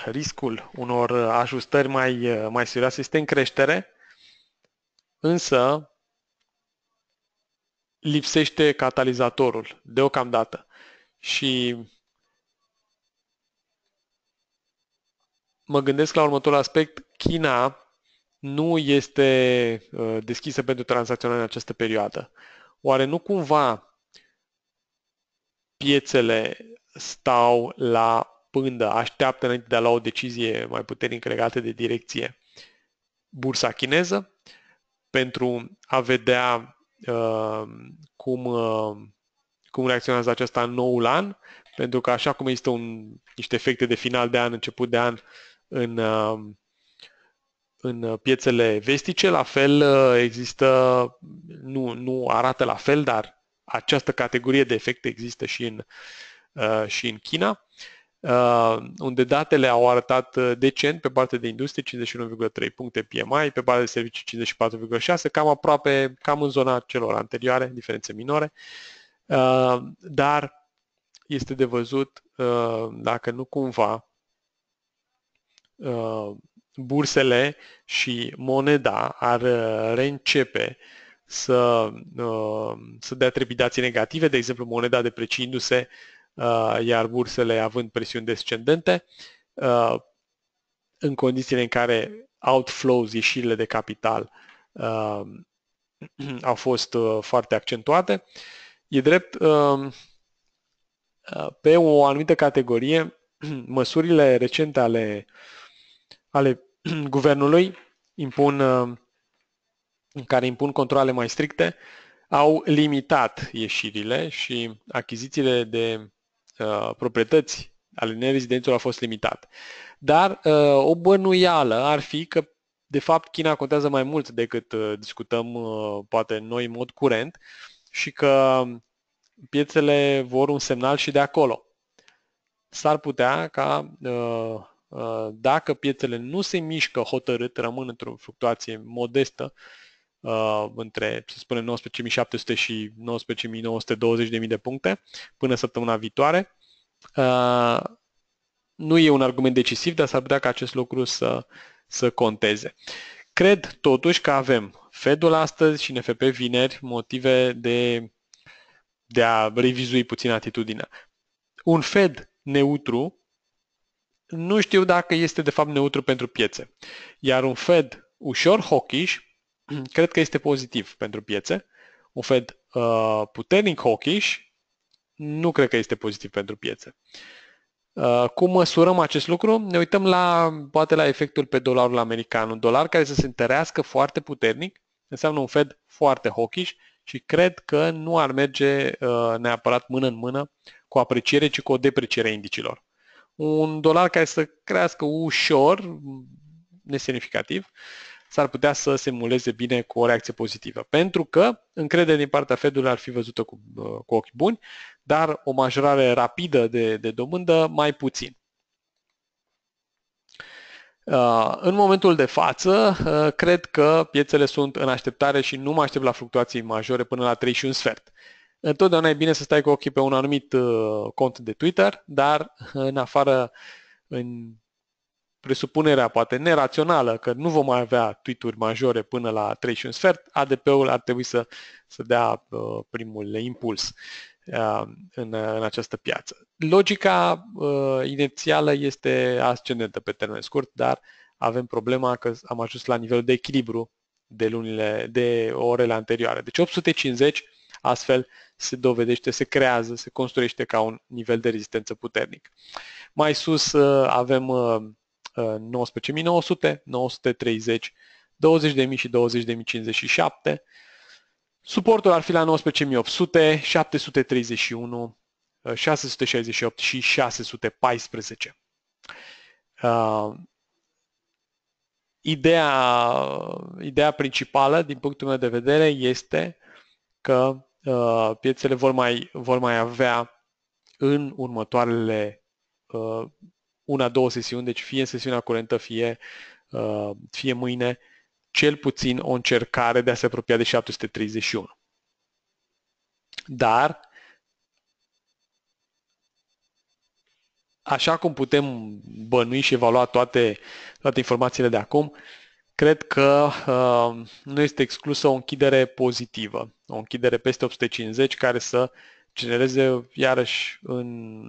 riscul unor ajustări mai, mai serioase este în creștere, însă lipsește catalizatorul deocamdată. Și mă gândesc la următorul aspect. China nu este uh, deschisă pentru tranzacționare în această perioadă. Oare nu cumva piețele stau la pândă, așteaptă înainte de a lua o decizie mai puternică legată de direcție bursa chineză pentru a vedea uh, cum, uh, cum reacționează acesta în noul an, pentru că așa cum există un, niște efecte de final de an, început de an, uh, în, uh, în piețele vestice. La fel uh, există, nu, nu arată la fel, dar această categorie de efecte există și în, uh, și în China, unde datele au arătat decent pe partea de industrie 51,3 puncte PMI, pe partea de servicii 54,6, cam aproape, cam în zona celor anterioare, diferențe minore, dar este de văzut dacă nu cumva Uh, bursele și moneda ar uh, reîncepe să, uh, să dea trepidații negative, de exemplu moneda depreciindu-se, iar bursele având presiuni descendente, în condițiile în care outflows, ieșirile de capital [clears throat] au fost foarte accentuate. E drept, pe o anumită categorie, [clears throat] măsurile recente ale ale [clears throat] guvernului impun, uh, care impun controle mai stricte, au limitat ieșirile și achizițiile de uh, proprietăți ale nerezidenților au fost limitat. Dar uh, o bănuială ar fi că, de fapt, China contează mai mult decât uh, discutăm, uh, poate, noi în mod curent și că piețele vor un semnal și de acolo. S-ar putea ca uh, Uh, dacă piețele nu se mișcă hotărât, rămân într-o fluctuație modestă, uh, între, să spunem, 19.700 și 19.920.000 de puncte până săptămâna viitoare. Uh, nu e un argument decisiv, dar s-ar putea ca acest lucru să, să conteze. Cred totuși că avem Fedul astăzi și NFP vineri motive de, de a revizui puțin atitudinea. Un Fed neutru nu știu dacă este de fapt neutru pentru piețe. Iar un Fed ușor hawkish, [clears throat] cred că este pozitiv pentru piețe. Un Fed uh, puternic hawkish, nu cred că este pozitiv pentru piețe. Uh, cum măsurăm acest lucru? Ne uităm la, poate la efectul pe dolarul american. Un dolar care să se întărească foarte puternic înseamnă un Fed foarte hawkish și cred că nu ar merge uh, neapărat mână în mână cu apreciere, ci cu o depreciere a indicilor un dolar care să crească ușor, nesemnificativ, s-ar putea să se muleze bine cu o reacție pozitivă. Pentru că încrederea din partea Fedului ar fi văzută cu, uh, cu ochi buni, dar o majorare rapidă de, de domândă mai puțin. Uh, în momentul de față, uh, cred că piețele sunt în așteptare și nu mă aștept la fluctuații majore până la 3 și un sfert. Întotdeauna e bine să stai cu ochii pe un anumit uh, cont de Twitter, dar în afară, în presupunerea poate nerațională că nu vom mai avea tweet-uri majore până la 31 sfert, ADP-ul ar trebui să, să dea uh, primul impuls uh, în, în această piață. Logica uh, inițială este ascendentă pe termen scurt, dar avem problema că am ajuns la nivelul de echilibru de lunile, de orele anterioare. Deci 850 Astfel se dovedește, se creează, se construiește ca un nivel de rezistență puternic. Mai sus uh, avem 19.900, 930, 20.000 și 20.057. Suportul ar fi la 19.800, 731, 668 și 614. Uh, uh, ideea, ideea principală, din punctul meu de vedere, este că Uh, piețele vor mai, vor mai avea în următoarele uh, una, două sesiuni, deci fie în sesiunea curentă, fie, uh, fie mâine, cel puțin o încercare de a se apropia de 731. Dar, așa cum putem bănui și evalua toate, toate informațiile de acum, uh, cred că uh, nu este exclusă o închidere pozitivă, o închidere peste 850 care să genereze iarăși în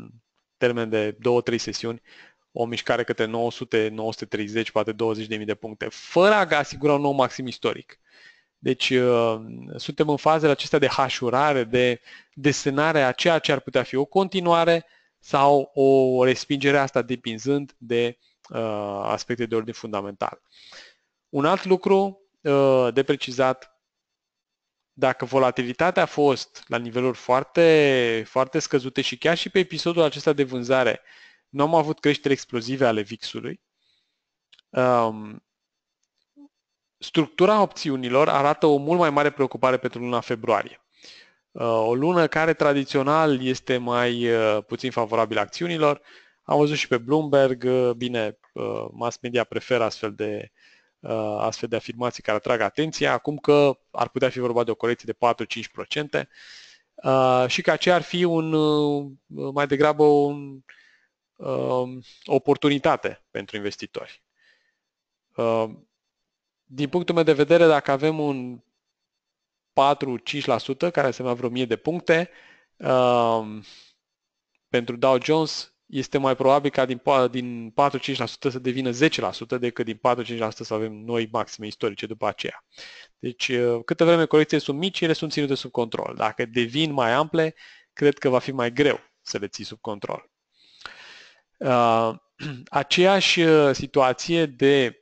termen de 2-3 sesiuni o mișcare către 900, 930, poate 20.000 de puncte, fără a asigura un nou maxim istoric. Deci uh, suntem în fazele acestea de hașurare, de desenare a ceea ce ar putea fi o continuare sau o respingere asta depinzând de uh, aspecte de ordine fundamental. Uh, un alt lucru uh, de precizat, dacă volatilitatea a fost la niveluri foarte, foarte scăzute și chiar și pe episodul acesta de vânzare nu am avut creșteri explozive ale VIX-ului, um, structura opțiunilor arată o mult mai mare preocupare pentru luna februarie. Uh, o lună care tradițional este mai uh, puțin favorabilă acțiunilor. Am văzut și pe Bloomberg, bine, mass media preferă astfel de Uh, astfel de afirmații care atrag atenția, acum că ar putea fi vorba de o corecție de 4-5% uh, și că aceea ar fi un, uh, mai degrabă un, um, oportunitate pentru investitori. Din punctul meu de vedere, dacă avem un 4-5%, care înseamnă vreo 1000 de puncte, pentru Dow Jones este mai probabil ca din, din 4-5% să devină 10% decât din 4-5% să avem noi maxime istorice după aceea. Deci, uh, câte vreme corecțiile sunt mici, ele sunt ținute sub control. Dacă devin mai ample, cred că va fi mai greu să le ții sub control. Uh, [clears throat] aceeași uh, situație de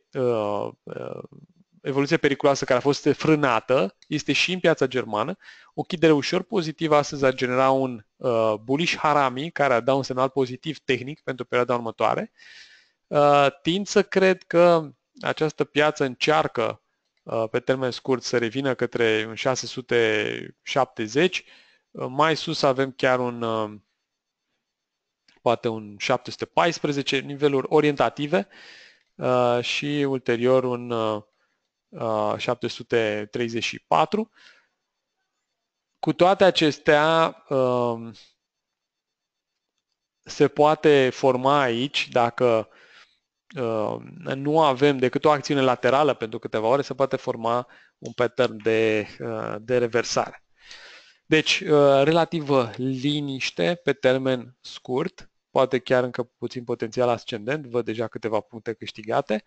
evoluție periculoasă care a fost frânată este și în piața germană. O chidere ușor pozitivă astăzi ar genera un uh, bullish harami care ar da un semnal pozitiv tehnic pentru perioada următoare. Uh, tind să cred că această piață încearcă uh, pe termen scurt să revină către 670. Uh, mai sus avem chiar un uh, poate un 714 niveluri orientative uh, și ulterior un uh, 734. Uh, Cu toate acestea, um, se poate forma aici, dacă um, nu avem decât o acțiune laterală pentru câteva ore, se poate forma un pattern de, uh, de reversare. Deci, uh, relativă liniște pe termen scurt, poate chiar încă puțin potențial ascendent, văd deja câteva puncte câștigate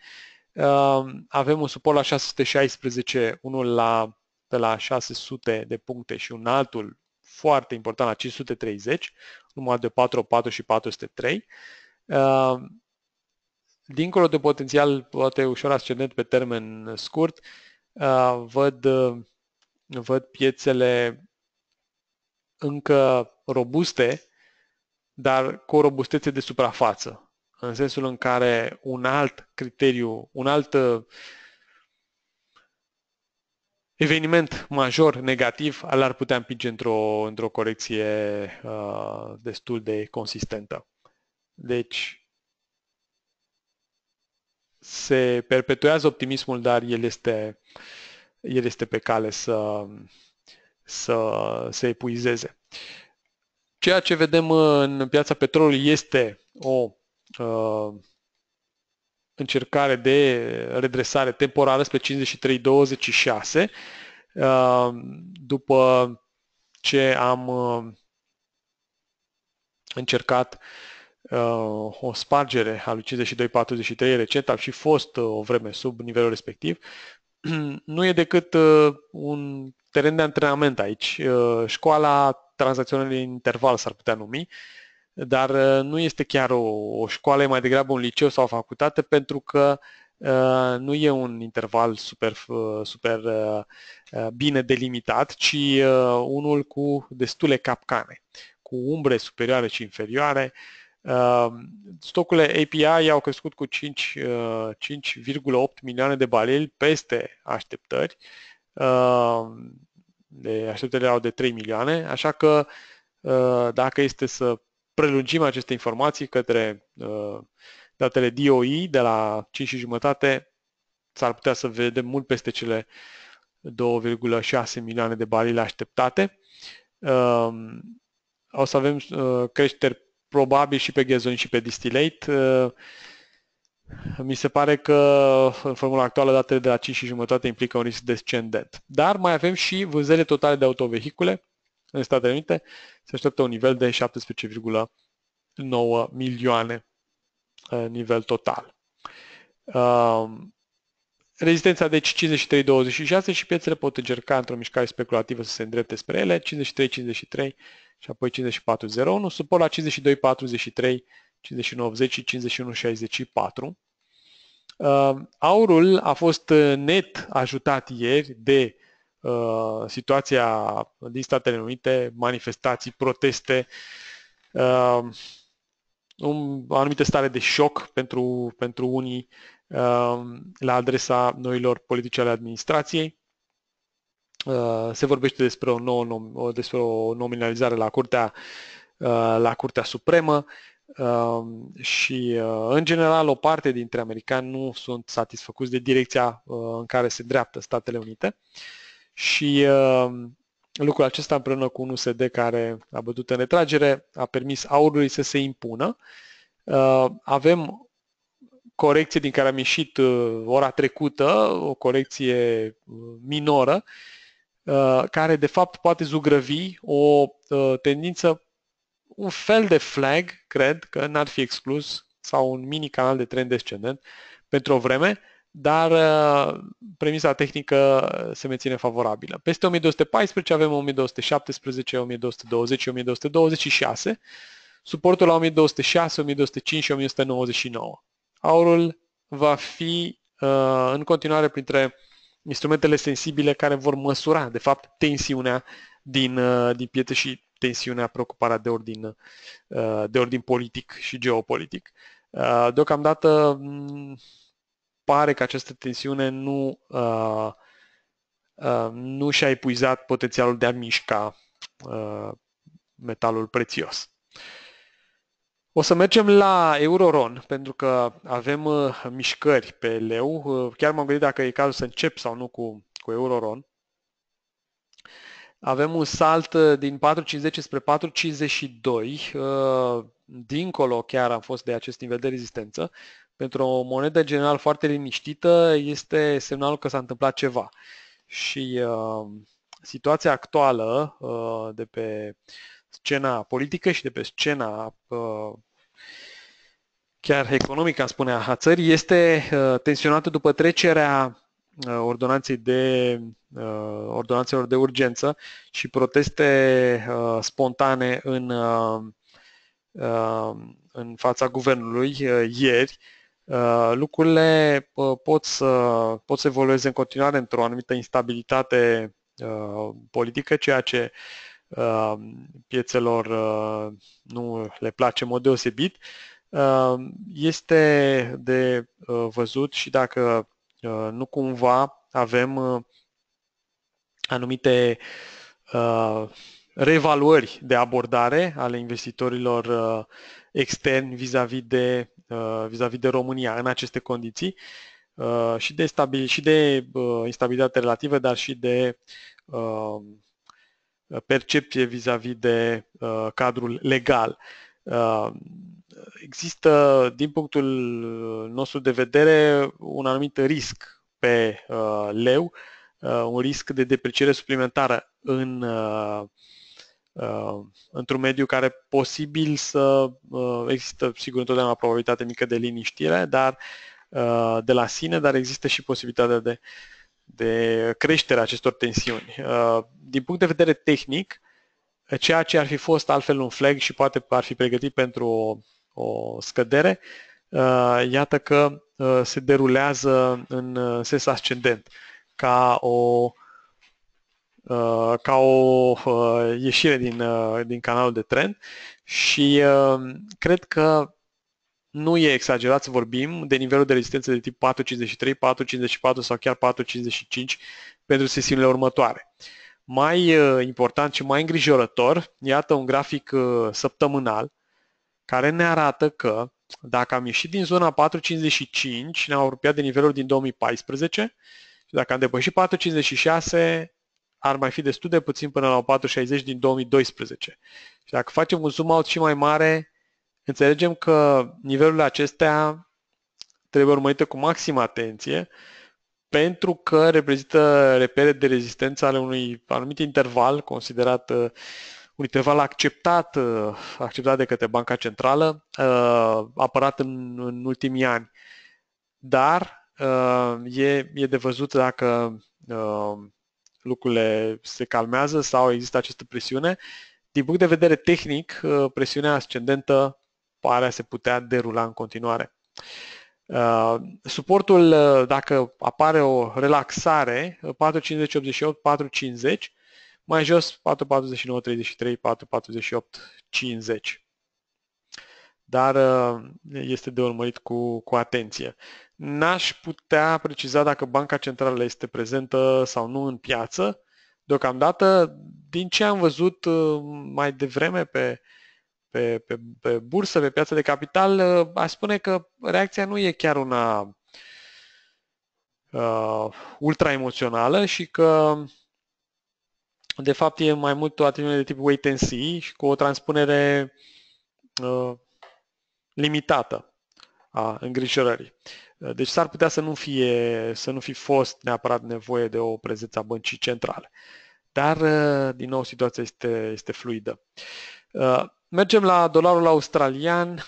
avem un suport la 616, unul la, de la 600 de puncte și un altul foarte important la 530, numai de 404 și 403. Dincolo de potențial, poate ușor ascendent pe termen scurt, văd, văd piețele încă robuste, dar cu o robustețe de suprafață în sensul în care un alt criteriu, un alt uh, eveniment major negativ l-ar putea împinge într-o, într-o corecție uh, destul de consistentă. Deci se perpetuează optimismul, dar el este, el este pe cale să, să se epuizeze. Ceea ce vedem în piața petrolului este o uh, încercare de redresare temporară spre 53-26 uh, după ce am uh, încercat uh, o spargere a lui 52-43 recent, am și fost uh, o vreme sub nivelul respectiv, [clears throat] nu e decât uh, un teren de antrenament aici. Uh, școala de interval s-ar putea numi, uh, dar uh, nu este chiar o, o școală, e mai degrabă un liceu sau o facultate, pentru că uh, nu e un interval super, super uh, uh, bine delimitat, ci uh, unul cu destule capcane, cu umbre superioare și inferioare. Uh, stocurile API au crescut cu 5,8 milioane de barili peste așteptări. De așteptările au de 3 milioane, așa că dacă este să prelungim aceste informații către uh, datele DOI de la 5 jumătate, s-ar putea să vedem mult peste cele 2,6 milioane de barile așteptate. Uh, o să avem uh, creșteri probabil și pe ghezon și pe distillate. Uh, mi se pare că în formula actuală datele de la 5 jumătate implică un risc descendent. Dar mai avem și vânzările totale de autovehicule, în Statele Unite, se așteaptă un nivel de 17,9 milioane uh, nivel total. Um, rezistența deci 53-26 și piețele pot încerca într-o mișcare speculativă să se îndrepte spre ele, 53-53 și apoi 54-01, suport la 52-43, 59-80 și 51-64. Um, aurul a fost net ajutat ieri de Uh, situația din Statele Unite, manifestații, proteste, uh, un, anumită stare de șoc pentru, pentru unii uh, la adresa noilor politici ale administrației. Uh, se vorbește despre o, nouă, nom- despre o nominalizare la Curtea, uh, la curtea Supremă uh, și, uh, în general, o parte dintre americani nu sunt satisfăcuți de direcția uh, în care se dreaptă Statele Unite. Uh, și uh, lucrul acesta împreună cu un USD care a bătut în retragere a permis aurului să se impună. Uh, avem corecție din care am ieșit uh, ora trecută, o corecție uh, minoră, uh, care de fapt poate zugrăvi o uh, tendință, un fel de flag, cred că n-ar fi exclus, sau un mini canal de trend descendent pentru o vreme, dar uh, premisa tehnică se menține favorabilă. Peste 1214 avem 1217, 1220, 1226, suportul la 1206, 1205 și 1199. Aurul va fi uh, în continuare printre instrumentele sensibile care vor măsura, de fapt, tensiunea din, uh, din piețe și tensiunea, preocuparea de ordin, de ordin politic și geopolitic. Deocamdată pare că această tensiune nu, uh, uh, nu și-a epuizat potențialul de a mișca uh, metalul prețios. O să mergem la Euroron, pentru că avem uh, mișcări pe leu. Uh, chiar m-am gândit dacă e cazul să încep sau nu cu, cu Euroron. Avem un salt uh, din 4.50 spre 4.52, uh, dincolo chiar am fost de acest nivel de rezistență pentru o monedă general foarte liniștită este semnalul că s-a întâmplat ceva. Și uh, situația actuală uh, de pe scena politică și de pe scena uh, chiar economică, am spunea, a țării este uh, tensionată după trecerea uh, ordonanței de uh, ordonanțelor de urgență și proteste uh, spontane în în fața guvernului ieri Uh, lucrurile uh, pot să, pot să evolueze în continuare într-o anumită instabilitate uh, politică, ceea ce piețelor nu le place în mod deosebit. Este de văzut și dacă nu cumva avem anumite revaluări de abordare ale investitorilor externi vis-a-vis de Uh, vis-a-vis -vis de România în aceste condiții uh, și de, stabil, și de uh, instabilitate relativă, dar și de percepție vis-a-vis -vis de cadrul legal. Există, din punctul nostru de vedere, un anumit risc pe leu, un risc de depreciere suplimentară în Uh, într-un mediu care posibil să uh, există, sigur, întotdeauna probabilitate mică de liniștire, dar uh, de la sine, dar există și posibilitatea de, de creștere a acestor tensiuni. Din punct de vedere tehnic, ceea ce ar fi fost altfel un flag și poate ar fi pregătit pentru o, o scădere, iată că se derulează în sens ascendent, ca o Uh, ca o uh, ieșire din, uh, din canalul de trend și cred că nu e exagerat să vorbim de nivelul de rezistență de tip 453, 454 sau chiar 455 pentru sesiunile următoare. Mai important și mai îngrijorător, iată un grafic săptămânal care ne arată că dacă am ieșit din zona 455, ne-am apropiat de nivelul din 2014 și dacă am depășit 456, ar mai fi destul de puțin până la 460 din 2012. Și dacă facem un zoom out și mai mare, înțelegem că nivelurile acestea trebuie urmărite cu maximă atenție pentru că reprezintă repere de rezistență ale unui anumit interval considerat uh, un interval acceptat, uh, acceptat de către Banca Centrală, uh, apărat în, în ultimii ani. Dar e, e de văzut dacă lucrurile se calmează sau există această presiune. Din punct de vedere tehnic, uh, presiunea ascendentă pare a se putea derula în continuare. Uh, suportul, uh, dacă apare o relaxare, 450, 88, 450, mai jos 449, 33, 448, 50 dar uh, este de urmărit cu, cu atenție. N-aș putea preciza dacă Banca Centrală este prezentă sau nu în piață. Deocamdată, din ce am văzut uh, mai devreme pe, pe, pe, pe bursă, pe piața de capital, uh, aș spune că reacția nu e chiar una uh, ultra-emoțională și că de fapt e mai mult o atitudine de tip wait and see și cu o transpunere uh, limitată a îngrijorării. Deci s-ar putea să nu, fie, să nu fi fost neapărat nevoie de o prezență a băncii centrale. Dar, din nou, situația este, este fluidă. Mergem la dolarul australian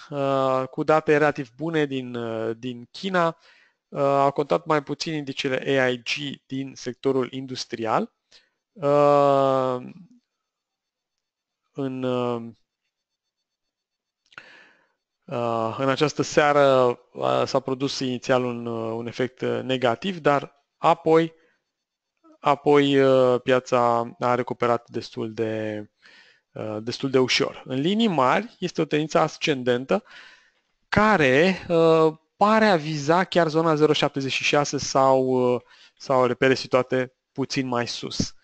cu date relativ bune din, din China. Au contat mai puțin indicele AIG din sectorul industrial. În Uh, în această seară uh, s-a produs inițial un, uh, un efect negativ, dar apoi, apoi piața a recuperat destul de, destul de ușor. În linii mari este o tendință ascendentă care pare a viza chiar zona 0,76 sau, sau repere situate puțin mai sus.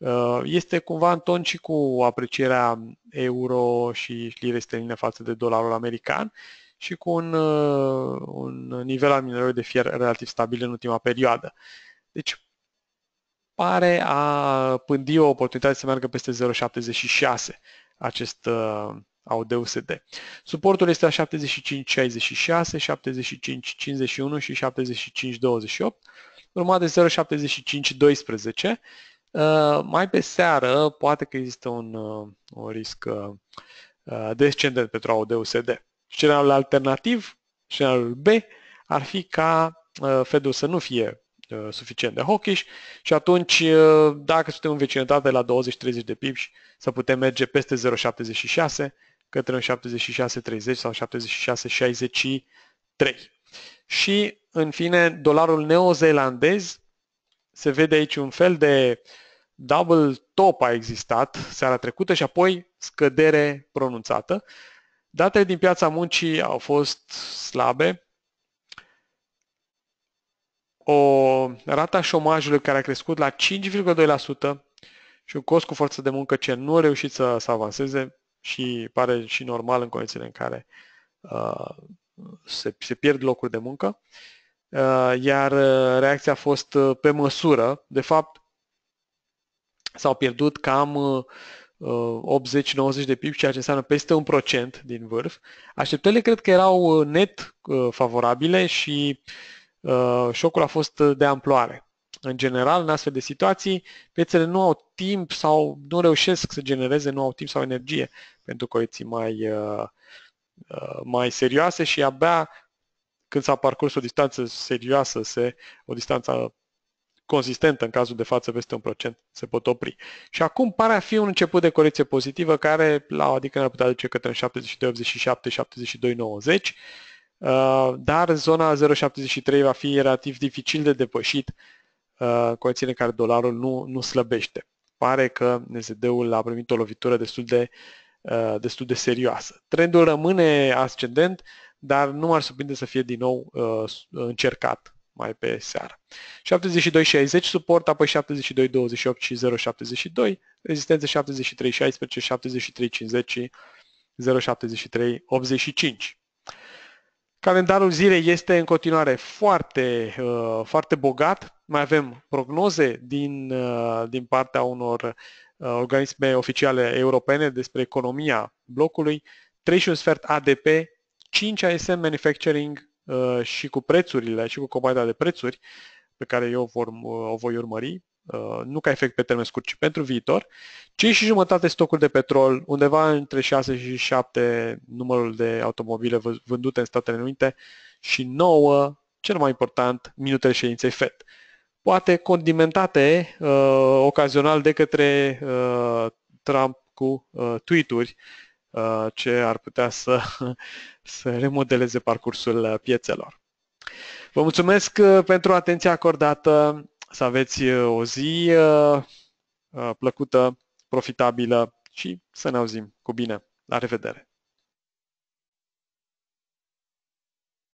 Uh, este cumva în ton și cu aprecierea euro și lire sterline față de dolarul american și cu un, uh, un nivel al minerului de fier relativ stabil în ultima perioadă. Deci pare a pândi o oportunitate să meargă peste 0,76 acest uh, AUD USD. Suportul este la 75,66, 75,51 și 75,28, urmat de 0,75,12 Uh, mai pe seară, poate că există un, uh, un risc uh, uh descendent pentru AUD USD. Scenariul alternativ, scenariul B, ar fi ca uh, Fedul să nu fie suficient de hawkish și atunci dacă suntem în vecinătate la 20-30 de pips să putem merge peste 0,76 către un 76,30 sau 76,63. Și în fine, dolarul neozelandez se vede aici un fel de double top a existat seara trecută și apoi scădere pronunțată. Datele din piața muncii au fost slabe. O rata șomajului care a crescut la 5,2% și un cost cu forță de muncă ce nu a reușit să, să avanseze și pare și normal în condițiile în care uh, se, se pierd locuri de muncă. Uh, Uh, iar uh, reacția a fost uh, pe măsură. De fapt, s-au pierdut cam 80-90 de pip, ceea ce înseamnă peste un procent din vârf. Așteptările cred că erau net favorabile și șocul a fost de amploare. În general, în astfel de situații, piețele nu au timp sau nu reușesc să genereze, nu au timp sau energie pentru coeții mai, mai serioase și abia când s-a parcurs o distanță serioasă, se, o distanță consistentă în cazul de față peste un procent se pot opri. Și acum pare a fi un început de corecție pozitivă care la adică ne-ar putea duce către 72, 87, 72, 90, dar zona 0,73 va fi relativ dificil de depășit uh, condițiile în care dolarul nu, nu slăbește. Pare că NZD-ul a primit o lovitură destul de, uh, destul de serioasă. Trendul rămâne ascendent, dar nu m-ar surprinde să fie din nou uh, încercat mai pe seară. 7260, suport, apoi 72.28 și 0.72, rezistență 73.16, 7350 0.73.85. și 85 Calendarul zilei este în continuare foarte, uh, foarte bogat. Mai avem prognoze din, uh, din partea unor uh, organisme oficiale europene despre economia blocului, 31 sfert ADP, 5 ASM Manufacturing uh, și cu prețurile și cu comanda de prețuri pe care eu vor, uh, o voi urmări, uh, nu ca efect pe termen scurt, ci pentru viitor. 5 și jumătate stocuri de petrol, undeva între 6 și 7 numărul de automobile vândute în Statele Unite și 9, cel mai important, minutele ședinței FED poate condimentate uh, ocazional de către uh, Trump cu uh, tweet-uri Uh, ce ar putea să, [laughs] să remodeleze parcursul uh, piețelor. Vă mulțumesc uh, pentru atenția acordată, să aveți o zi plăcută, profitabilă și să ne auzim cu bine. La revedere!